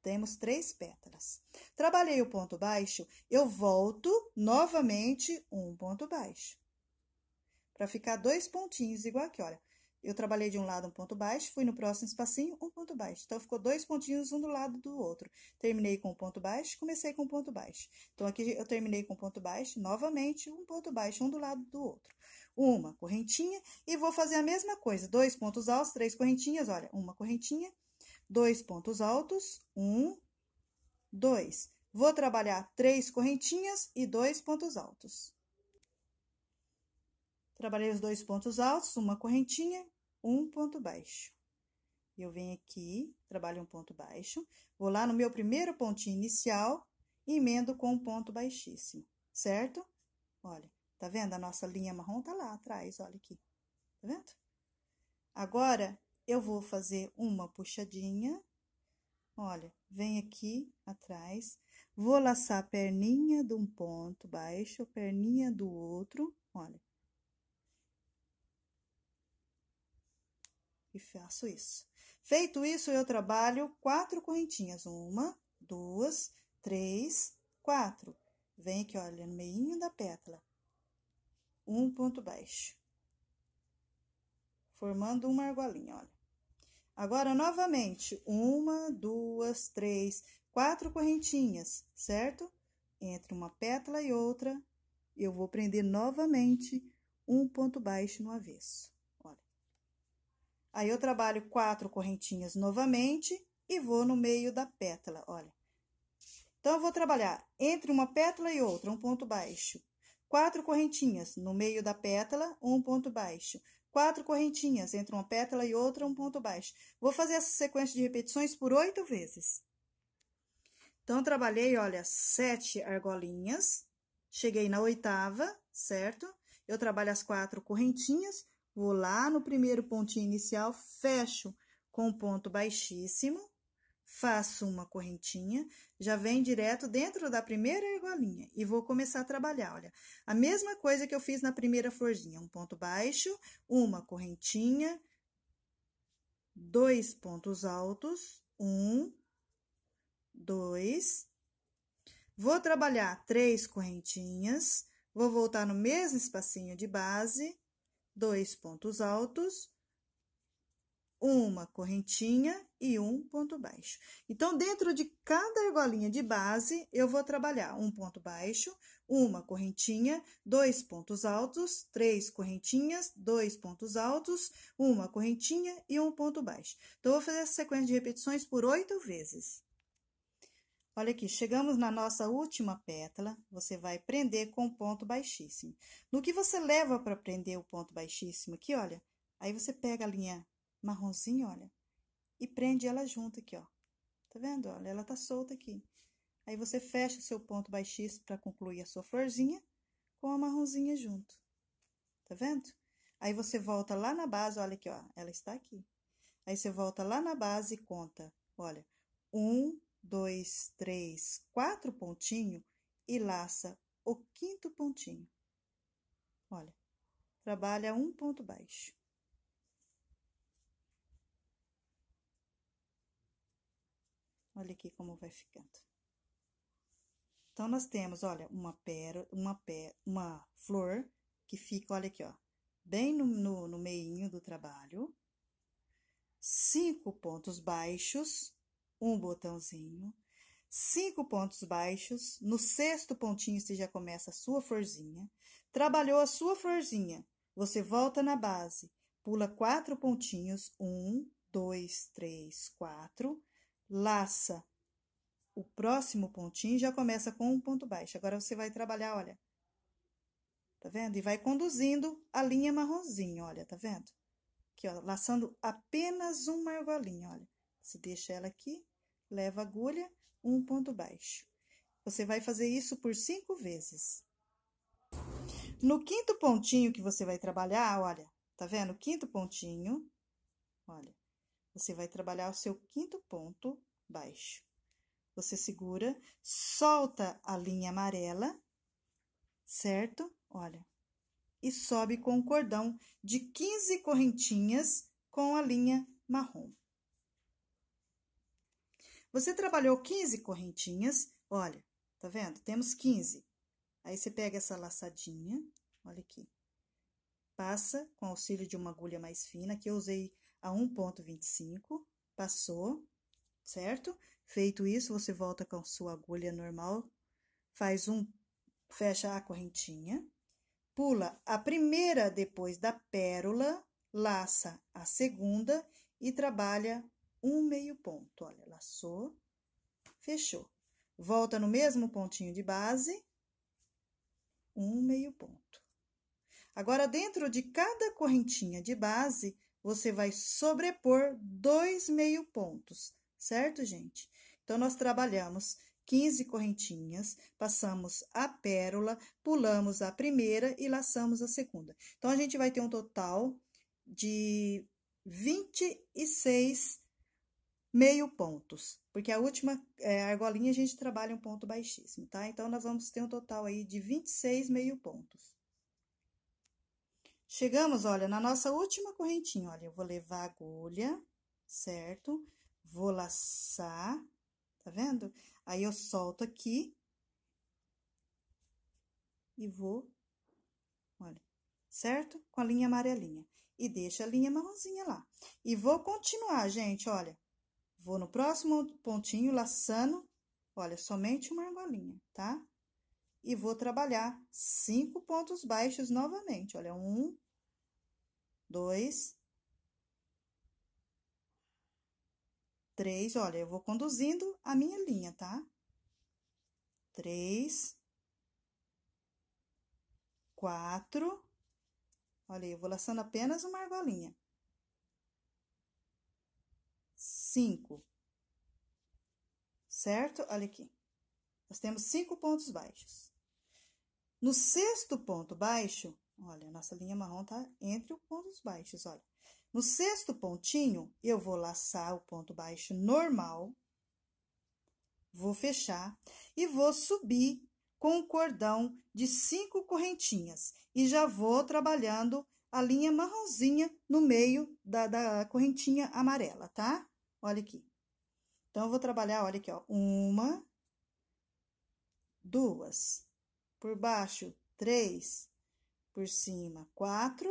temos três pétalas. Trabalhei o ponto baixo, eu volto novamente um ponto baixo. Para ficar dois pontinhos igual aqui, olha. Eu trabalhei de um lado um ponto baixo, fui no próximo espacinho um ponto baixo. Então, ficou dois pontinhos um do lado do outro. Terminei com um ponto baixo, comecei com um ponto baixo. Então, aqui eu terminei com um ponto baixo, novamente um ponto baixo, um do lado do outro. Uma correntinha e vou fazer a mesma coisa. Dois pontos altos, três correntinhas, olha, uma correntinha Dois pontos altos, um, dois. Vou trabalhar três correntinhas e dois pontos altos. Trabalhei os dois pontos altos, uma correntinha, um ponto baixo. Eu venho aqui, trabalho um ponto baixo, vou lá no meu primeiro pontinho inicial, emendo com um ponto baixíssimo, certo? Olha, tá vendo? A nossa linha marrom tá lá atrás, olha aqui. Tá vendo? Agora, eu vou fazer uma puxadinha, olha, vem aqui atrás, vou laçar a perninha de um ponto baixo, perninha do outro, olha. E faço isso. Feito isso, eu trabalho quatro correntinhas, uma, duas, três, quatro. Vem aqui, olha, no meio da pétala, um ponto baixo formando uma argolinha, olha. Agora, novamente, uma, duas, três, quatro correntinhas, certo? Entre uma pétala e outra, eu vou prender novamente um ponto baixo no avesso. Olha. Aí, eu trabalho quatro correntinhas novamente e vou no meio da pétala, olha. Então, eu vou trabalhar entre uma pétala e outra, um ponto baixo. Quatro correntinhas no meio da pétala, um ponto baixo quatro correntinhas, entre uma pétala e outra, um ponto baixo. Vou fazer essa sequência de repetições por oito vezes. Então, trabalhei, olha, sete argolinhas, cheguei na oitava, certo? Eu trabalho as quatro correntinhas, vou lá no primeiro pontinho inicial, fecho com ponto baixíssimo, Faço uma correntinha, já vem direto dentro da primeira argolinha e vou começar a trabalhar, olha. A mesma coisa que eu fiz na primeira florzinha, um ponto baixo, uma correntinha, dois pontos altos, um, dois. Vou trabalhar três correntinhas, vou voltar no mesmo espacinho de base, dois pontos altos, uma correntinha e um ponto baixo. Então, dentro de cada argolinha de base, eu vou trabalhar um ponto baixo, uma correntinha, dois pontos altos, três correntinhas, dois pontos altos, uma correntinha e um ponto baixo. Então, vou fazer essa sequência de repetições por oito vezes. Olha aqui, chegamos na nossa última pétala, você vai prender com ponto baixíssimo. No que você leva para prender o ponto baixíssimo aqui, olha, aí você pega a linha marronzinha, olha, e prende ela junto aqui, ó. Tá vendo? Olha, ela tá solta aqui. Aí você fecha o seu ponto baixíssimo para concluir a sua florzinha com a marronzinha junto. Tá vendo? Aí você volta lá na base, olha aqui, ó, ela está aqui. Aí você volta lá na base e conta, olha, um, dois, três, quatro pontinho e laça o quinto pontinho. Olha, trabalha um ponto baixo. Olha aqui como vai ficando. Então, nós temos, olha, uma pérola, uma, pé, uma flor que fica, olha aqui, ó, bem no, no, no meinho do trabalho. Cinco pontos baixos, um botãozinho. Cinco pontos baixos, no sexto pontinho você já começa a sua florzinha. Trabalhou a sua florzinha, você volta na base, pula quatro pontinhos, um, dois, três, quatro laça. O próximo pontinho já começa com um ponto baixo. Agora você vai trabalhar, olha. Tá vendo? E vai conduzindo a linha marronzinha, olha, tá vendo? Aqui, ó, laçando apenas uma argolinha, olha. Você deixa ela aqui, leva a agulha, um ponto baixo. Você vai fazer isso por cinco vezes. No quinto pontinho que você vai trabalhar, olha, tá vendo? quinto pontinho, olha. Você vai trabalhar o seu quinto ponto baixo. Você segura, solta a linha amarela, certo? Olha. E sobe com um cordão de 15 correntinhas com a linha marrom. Você trabalhou 15 correntinhas, olha, tá vendo? Temos 15. Aí você pega essa laçadinha, olha aqui. Passa com auxílio de uma agulha mais fina, que eu usei a 1,25, passou, certo? Feito isso, você volta com sua agulha normal, faz um, fecha a correntinha, pula a primeira depois da pérola, laça a segunda e trabalha um meio ponto. Olha, laçou, fechou. Volta no mesmo pontinho de base, um meio ponto. Agora, dentro de cada correntinha de base, você vai sobrepor dois meio pontos, certo, gente? Então, nós trabalhamos 15 correntinhas, passamos a pérola, pulamos a primeira e laçamos a segunda. Então, a gente vai ter um total de 26 meio pontos, porque a última é, argolinha a gente trabalha um ponto baixíssimo, tá? Então, nós vamos ter um total aí de 26 meio pontos. Chegamos, olha, na nossa última correntinha, olha, eu vou levar a agulha, certo? Vou laçar, tá vendo? Aí, eu solto aqui e vou, olha, certo? Com a linha amarelinha. E deixa a linha marronzinha lá. E vou continuar, gente, olha. Vou no próximo pontinho, laçando, olha, somente uma argolinha, tá? E vou trabalhar cinco pontos baixos novamente, olha, um, dois, três. Olha, eu vou conduzindo a minha linha, tá? Três, quatro. Olha, eu vou laçando apenas uma argolinha. Cinco. Certo? Olha aqui. Nós temos cinco pontos baixos. No sexto ponto baixo, Olha, a nossa linha marrom tá entre os pontos baixos, olha. No sexto pontinho, eu vou laçar o ponto baixo normal, vou fechar e vou subir com o cordão de cinco correntinhas. E já vou trabalhando a linha marronzinha no meio da, da correntinha amarela, tá? Olha aqui. Então, eu vou trabalhar, olha aqui, ó, uma, duas, por baixo, três, por cima, quatro,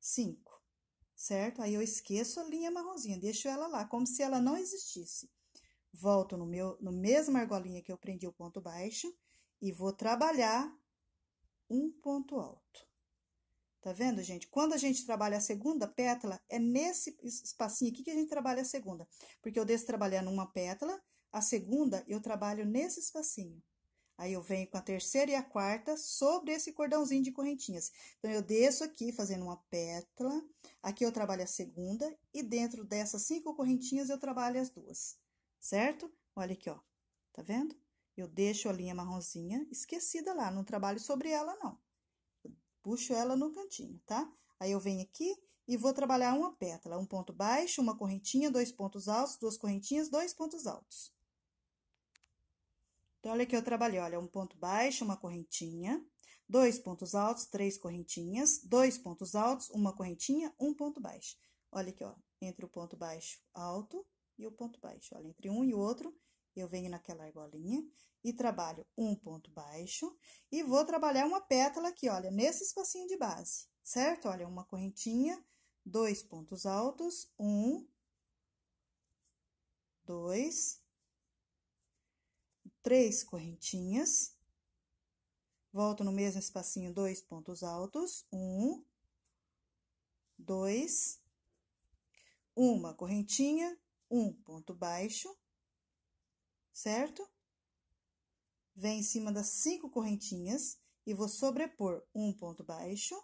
cinco, certo? Aí eu esqueço a linha marronzinha, deixo ela lá, como se ela não existisse. Volto no meu, no mesmo argolinha que eu prendi o ponto baixo e vou trabalhar um ponto alto. Tá vendo, gente? Quando a gente trabalha a segunda pétala, é nesse espacinho aqui que a gente trabalha a segunda. Porque eu deixo trabalhar numa pétala, a segunda eu trabalho nesse espacinho. Aí eu venho com a terceira e a quarta sobre esse cordãozinho de correntinhas. Então, eu desço aqui fazendo uma pétala. Aqui eu trabalho a segunda e dentro dessas cinco correntinhas eu trabalho as duas, certo? Olha aqui, ó. Tá vendo? Eu deixo a linha marronzinha esquecida lá, não trabalho sobre ela, não. Eu puxo ela no cantinho, tá? Aí eu venho aqui e vou trabalhar uma pétala, um ponto baixo, uma correntinha, dois pontos altos, duas correntinhas, dois pontos altos. Então, olha aqui eu trabalhei, olha, um ponto baixo, uma correntinha, dois pontos altos, três correntinhas, dois pontos altos, uma correntinha, um ponto baixo. Olha aqui, ó, entre o ponto baixo alto e o ponto baixo. Olha, entre um e o outro, eu venho naquela argolinha e trabalho um ponto baixo e vou trabalhar uma pétala aqui, olha, nesse espacinho de base, certo? Olha, uma correntinha, dois pontos altos, um, dois, três correntinhas. Volto no mesmo espacinho, dois pontos altos. Um, dois, uma correntinha, um ponto baixo, certo? Vem em cima das cinco correntinhas e vou sobrepor um ponto baixo,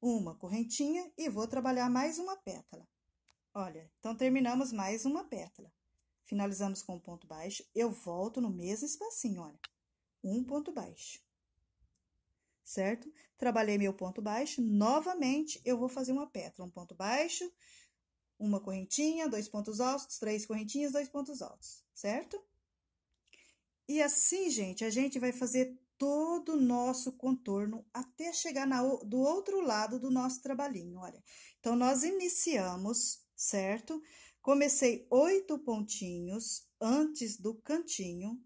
uma correntinha e vou trabalhar mais uma pétala. Olha, então terminamos mais uma pétala. Finalizamos com um ponto baixo. Eu volto no mesmo espacinho, olha. Um ponto baixo. Certo? Trabalhei meu ponto baixo. Novamente, eu vou fazer uma pétala. Um ponto baixo, uma correntinha, dois pontos altos, três correntinhas, dois pontos altos. Certo? E assim, gente, a gente vai fazer todo o nosso contorno até chegar na, do outro lado do nosso trabalhinho, olha. Então, nós iniciamos, certo? Certo? Comecei oito pontinhos antes do cantinho,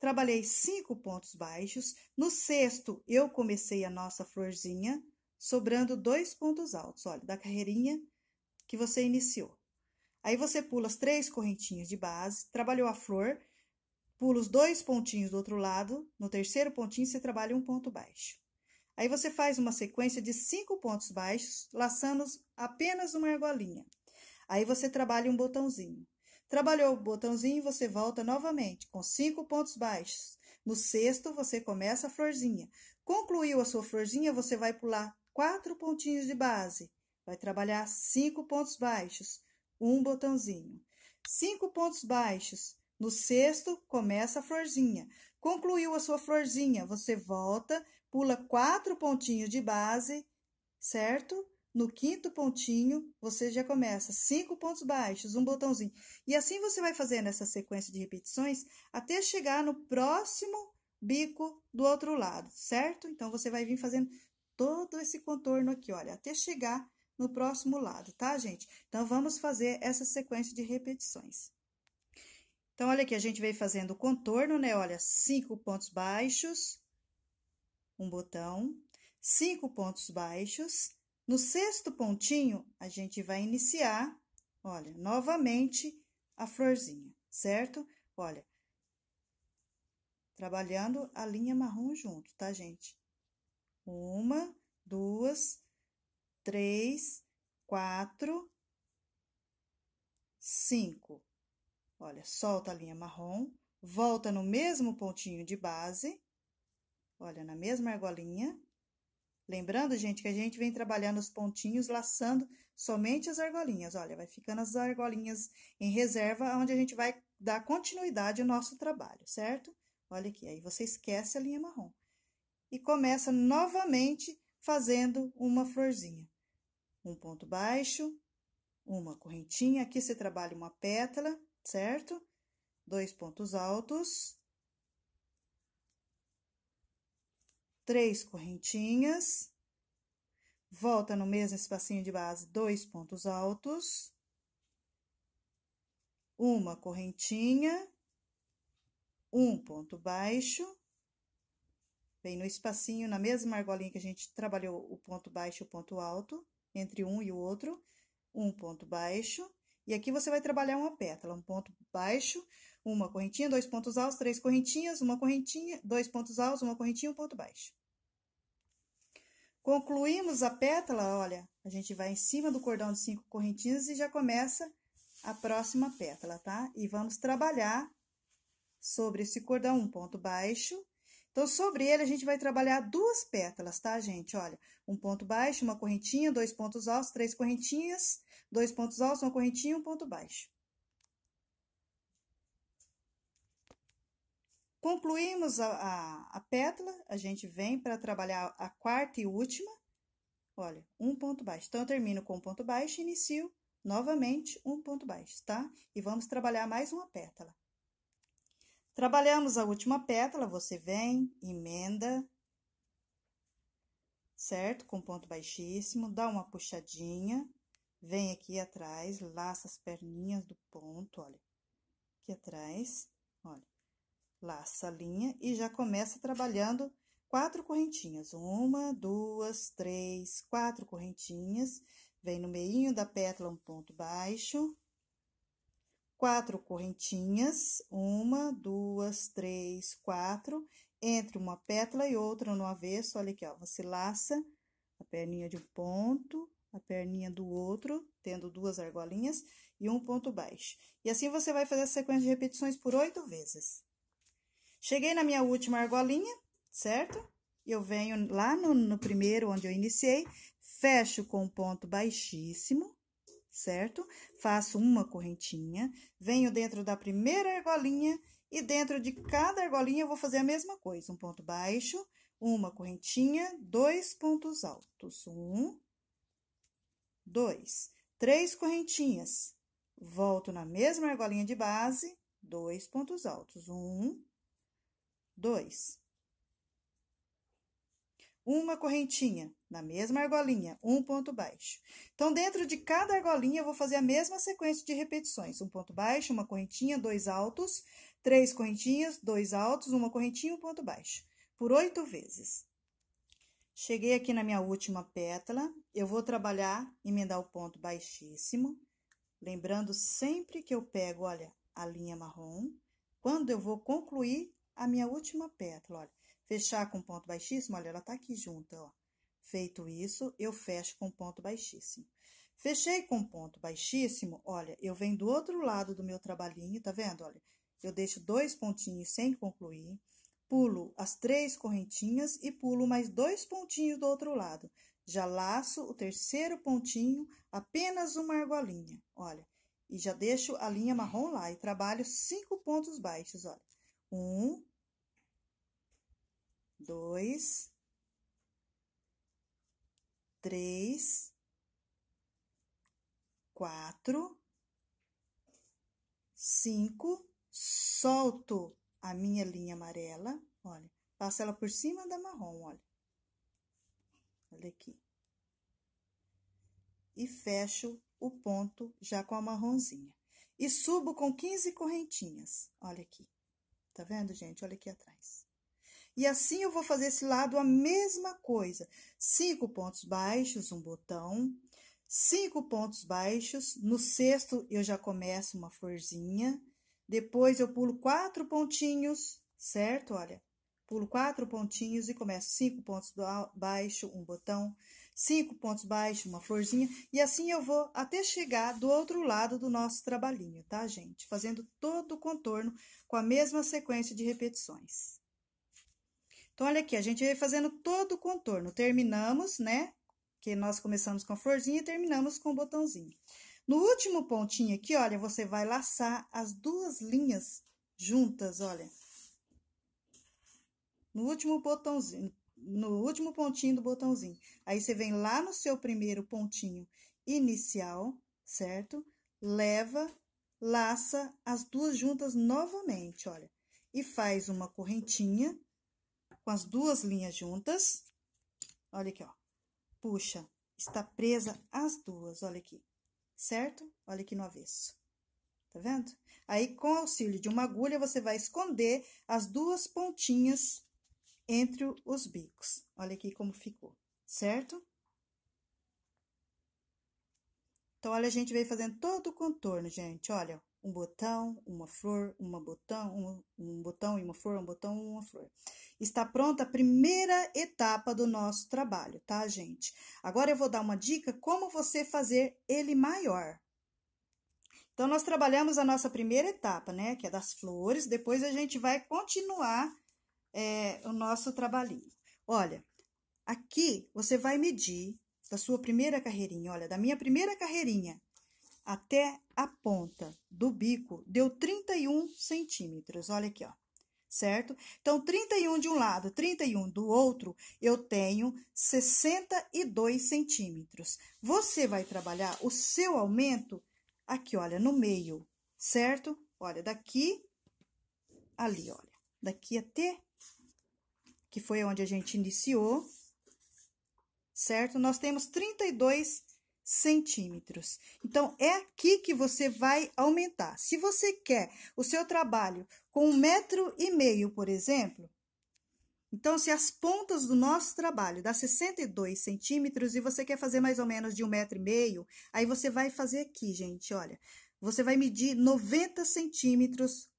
trabalhei cinco pontos baixos. No sexto, eu comecei a nossa florzinha, sobrando dois pontos altos, olha, da carreirinha que você iniciou. Aí você pula as três correntinhas de base, trabalhou a flor, pula os dois pontinhos do outro lado, no terceiro pontinho você trabalha um ponto baixo. Aí você faz uma sequência de cinco pontos baixos, laçando apenas uma argolinha. Aí você trabalha um botãozinho. Trabalhou o botãozinho, você volta novamente com cinco pontos baixos. No sexto, você começa a florzinha. Concluiu a sua florzinha, você vai pular quatro pontinhos de base. Vai trabalhar cinco pontos baixos, um botãozinho. Cinco pontos baixos. No sexto, começa a florzinha. Concluiu a sua florzinha, você volta, pula quatro pontinhos de base, certo? No quinto pontinho, você já começa cinco pontos baixos, um botãozinho. E assim você vai fazendo essa sequência de repetições até chegar no próximo bico do outro lado, certo? Então, você vai vir fazendo todo esse contorno aqui, olha, até chegar no próximo lado, tá, gente? Então, vamos fazer essa sequência de repetições. Então, olha aqui, a gente veio fazendo o contorno, né? Olha, cinco pontos baixos, um botão, cinco pontos baixos, no sexto pontinho, a gente vai iniciar, olha, novamente a florzinha, certo? Olha, trabalhando a linha marrom junto, tá, gente? Uma, duas, três, quatro, cinco. Olha, solta a linha marrom, volta no mesmo pontinho de base, olha, na mesma argolinha, Lembrando, gente, que a gente vem trabalhando os pontinhos, laçando somente as argolinhas. Olha, vai ficando as argolinhas em reserva, onde a gente vai dar continuidade ao nosso trabalho, certo? Olha aqui, aí você esquece a linha marrom. E começa novamente fazendo uma florzinha. Um ponto baixo, uma correntinha, aqui você trabalha uma pétala, certo? Dois pontos altos, três correntinhas, volta no mesmo espacinho de base dois pontos altos, uma correntinha, um ponto baixo, bem no espacinho, na mesma argolinha que a gente trabalhou o ponto baixo e o ponto alto, entre um e o outro, um ponto baixo, e aqui você vai trabalhar uma pétala, um ponto baixo, uma correntinha, dois pontos altos, três correntinhas, uma correntinha, dois pontos altos, uma correntinha, um ponto baixo. Concluímos a pétala, olha, a gente vai em cima do cordão de cinco correntinhas e já começa a próxima pétala, tá? E vamos trabalhar sobre esse cordão, um ponto baixo. Então, sobre ele, a gente vai trabalhar duas pétalas, tá, gente? Olha, um ponto baixo, uma correntinha, dois pontos altos, três correntinhas, dois pontos altos, uma correntinha, um ponto baixo. Concluímos a, a, a pétala, a gente vem para trabalhar a quarta e última. Olha, um ponto baixo. Então, eu termino com um ponto baixo e inicio novamente um ponto baixo, tá? E vamos trabalhar mais uma pétala. Trabalhamos a última pétala, você vem, emenda, certo? Com ponto baixíssimo, dá uma puxadinha, vem aqui atrás, laça as perninhas do ponto, olha, aqui atrás, olha. Laça a linha e já começa trabalhando quatro correntinhas. Uma, duas, três, quatro correntinhas. Vem no meio da pétala um ponto baixo. Quatro correntinhas. Uma, duas, três, quatro. Entre uma pétala e outra no avesso, olha aqui, ó. Você laça a perninha de um ponto, a perninha do outro, tendo duas argolinhas e um ponto baixo. E assim você vai fazer a sequência de repetições por oito vezes. Cheguei na minha última argolinha, certo? Eu venho lá no, no primeiro, onde eu iniciei, fecho com um ponto baixíssimo, certo? Faço uma correntinha, venho dentro da primeira argolinha e dentro de cada argolinha eu vou fazer a mesma coisa. Um ponto baixo, uma correntinha, dois pontos altos. Um, dois, três correntinhas. Volto na mesma argolinha de base, dois pontos altos. Um, 2. Uma correntinha, na mesma argolinha, um ponto baixo. Então, dentro de cada argolinha, eu vou fazer a mesma sequência de repetições. Um ponto baixo, uma correntinha, dois altos, três correntinhas, dois altos, uma correntinha, um ponto baixo. Por oito vezes. Cheguei aqui na minha última pétala, eu vou trabalhar, emendar o ponto baixíssimo, lembrando sempre que eu pego, olha, a linha marrom, quando eu vou concluir a minha última pétala, olha. Fechar com ponto baixíssimo, olha, ela tá aqui junta, ó. Feito isso, eu fecho com ponto baixíssimo. Fechei com ponto baixíssimo, olha, eu venho do outro lado do meu trabalhinho, tá vendo? Olha, eu deixo dois pontinhos sem concluir, pulo as três correntinhas e pulo mais dois pontinhos do outro lado. Já laço o terceiro pontinho, apenas uma argolinha, olha. E já deixo a linha marrom lá e trabalho cinco pontos baixos, olha. Um, dois, três, quatro, cinco. Solto a minha linha amarela, olha, passa ela por cima da marrom, olha. Olha aqui. E fecho o ponto já com a marronzinha. E subo com 15 correntinhas, olha aqui. Tá vendo, gente? Olha aqui atrás. E assim eu vou fazer esse lado a mesma coisa. Cinco pontos baixos, um botão. Cinco pontos baixos. No sexto, eu já começo uma florzinha. Depois, eu pulo quatro pontinhos, certo? Olha, pulo quatro pontinhos e começo cinco pontos baixo, um botão cinco pontos baixos, uma florzinha, e assim eu vou até chegar do outro lado do nosso trabalhinho, tá, gente? Fazendo todo o contorno com a mesma sequência de repetições. Então, olha aqui, a gente vai fazendo todo o contorno. Terminamos, né? Que nós começamos com a florzinha e terminamos com o botãozinho. No último pontinho aqui, olha, você vai laçar as duas linhas juntas, olha. No último botãozinho, no último pontinho do botãozinho. Aí você vem lá no seu primeiro pontinho inicial, certo? Leva, laça as duas juntas novamente, olha. E faz uma correntinha com as duas linhas juntas. Olha aqui, ó. Puxa, está presa as duas, olha aqui. Certo? Olha aqui no avesso. Tá vendo? Aí, com auxílio de uma agulha, você vai esconder as duas pontinhas entre os bicos. Olha aqui como ficou, certo? Então, olha, a gente veio fazendo todo o contorno, gente. Olha, um botão, uma flor, uma botão, um, um botão e uma flor, um botão e uma flor. Está pronta a primeira etapa do nosso trabalho, tá, gente? Agora eu vou dar uma dica como você fazer ele maior. Então, nós trabalhamos a nossa primeira etapa, né? Que é das flores. Depois a gente vai continuar é, o nosso trabalhinho. Olha, aqui você vai medir da sua primeira carreirinha, olha, da minha primeira carreirinha até a ponta do bico deu 31 centímetros, olha aqui, ó, certo? Então, 31 de um lado, 31 do outro, eu tenho 62 centímetros. Você vai trabalhar o seu aumento aqui, olha, no meio, certo? Olha, daqui ali, olha, daqui até que foi onde a gente iniciou, certo? Nós temos 32 centímetros. Então, é aqui que você vai aumentar. Se você quer o seu trabalho com um metro e meio, por exemplo, então, se as pontas do nosso trabalho dá 62 centímetros e você quer fazer mais ou menos de um metro e meio, aí você vai fazer aqui, gente, olha. Você vai medir 90 centímetros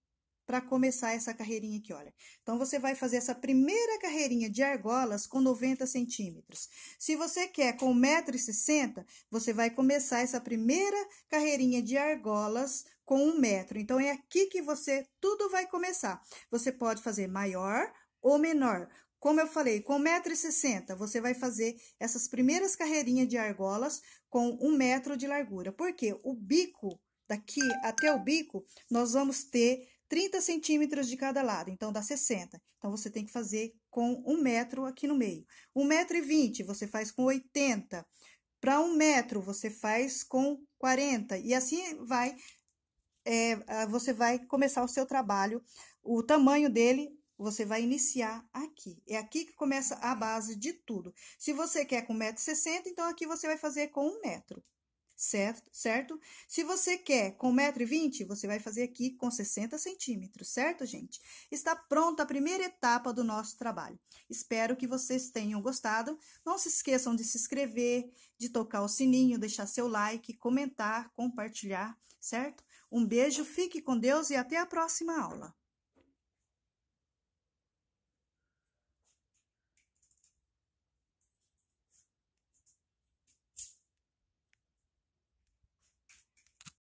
para começar essa carreirinha aqui, olha. Então, você vai fazer essa primeira carreirinha de argolas com 90 centímetros. Se você quer com 1,60m, você vai começar essa primeira carreirinha de argolas com 1 metro. Então, é aqui que você tudo vai começar. Você pode fazer maior ou menor. Como eu falei, com 1,60m, você vai fazer essas primeiras carreirinhas de argolas com 1 metro de largura. Porque o bico, daqui até o bico, nós vamos ter 30 centímetros de cada lado, então dá 60. Então você tem que fazer com 1 metro aqui no meio. 1 metro e 20 você faz com 80. Para 1 metro você faz com 40. E assim vai, é, ah, você vai começar o seu trabalho. O tamanho dele você vai iniciar aqui. É aqui que começa a base de tudo. Se você quer com 1,60m, então aqui você vai fazer com 1 metro certo? certo? Se você quer com 1,20m, você vai fazer aqui com 60 centímetros, certo, gente? Está pronta a primeira etapa do nosso trabalho. Espero que vocês tenham gostado. Não se esqueçam de se inscrever, de tocar o sininho, deixar seu like, comentar, compartilhar, certo? Um beijo, fique com Deus e até a próxima aula.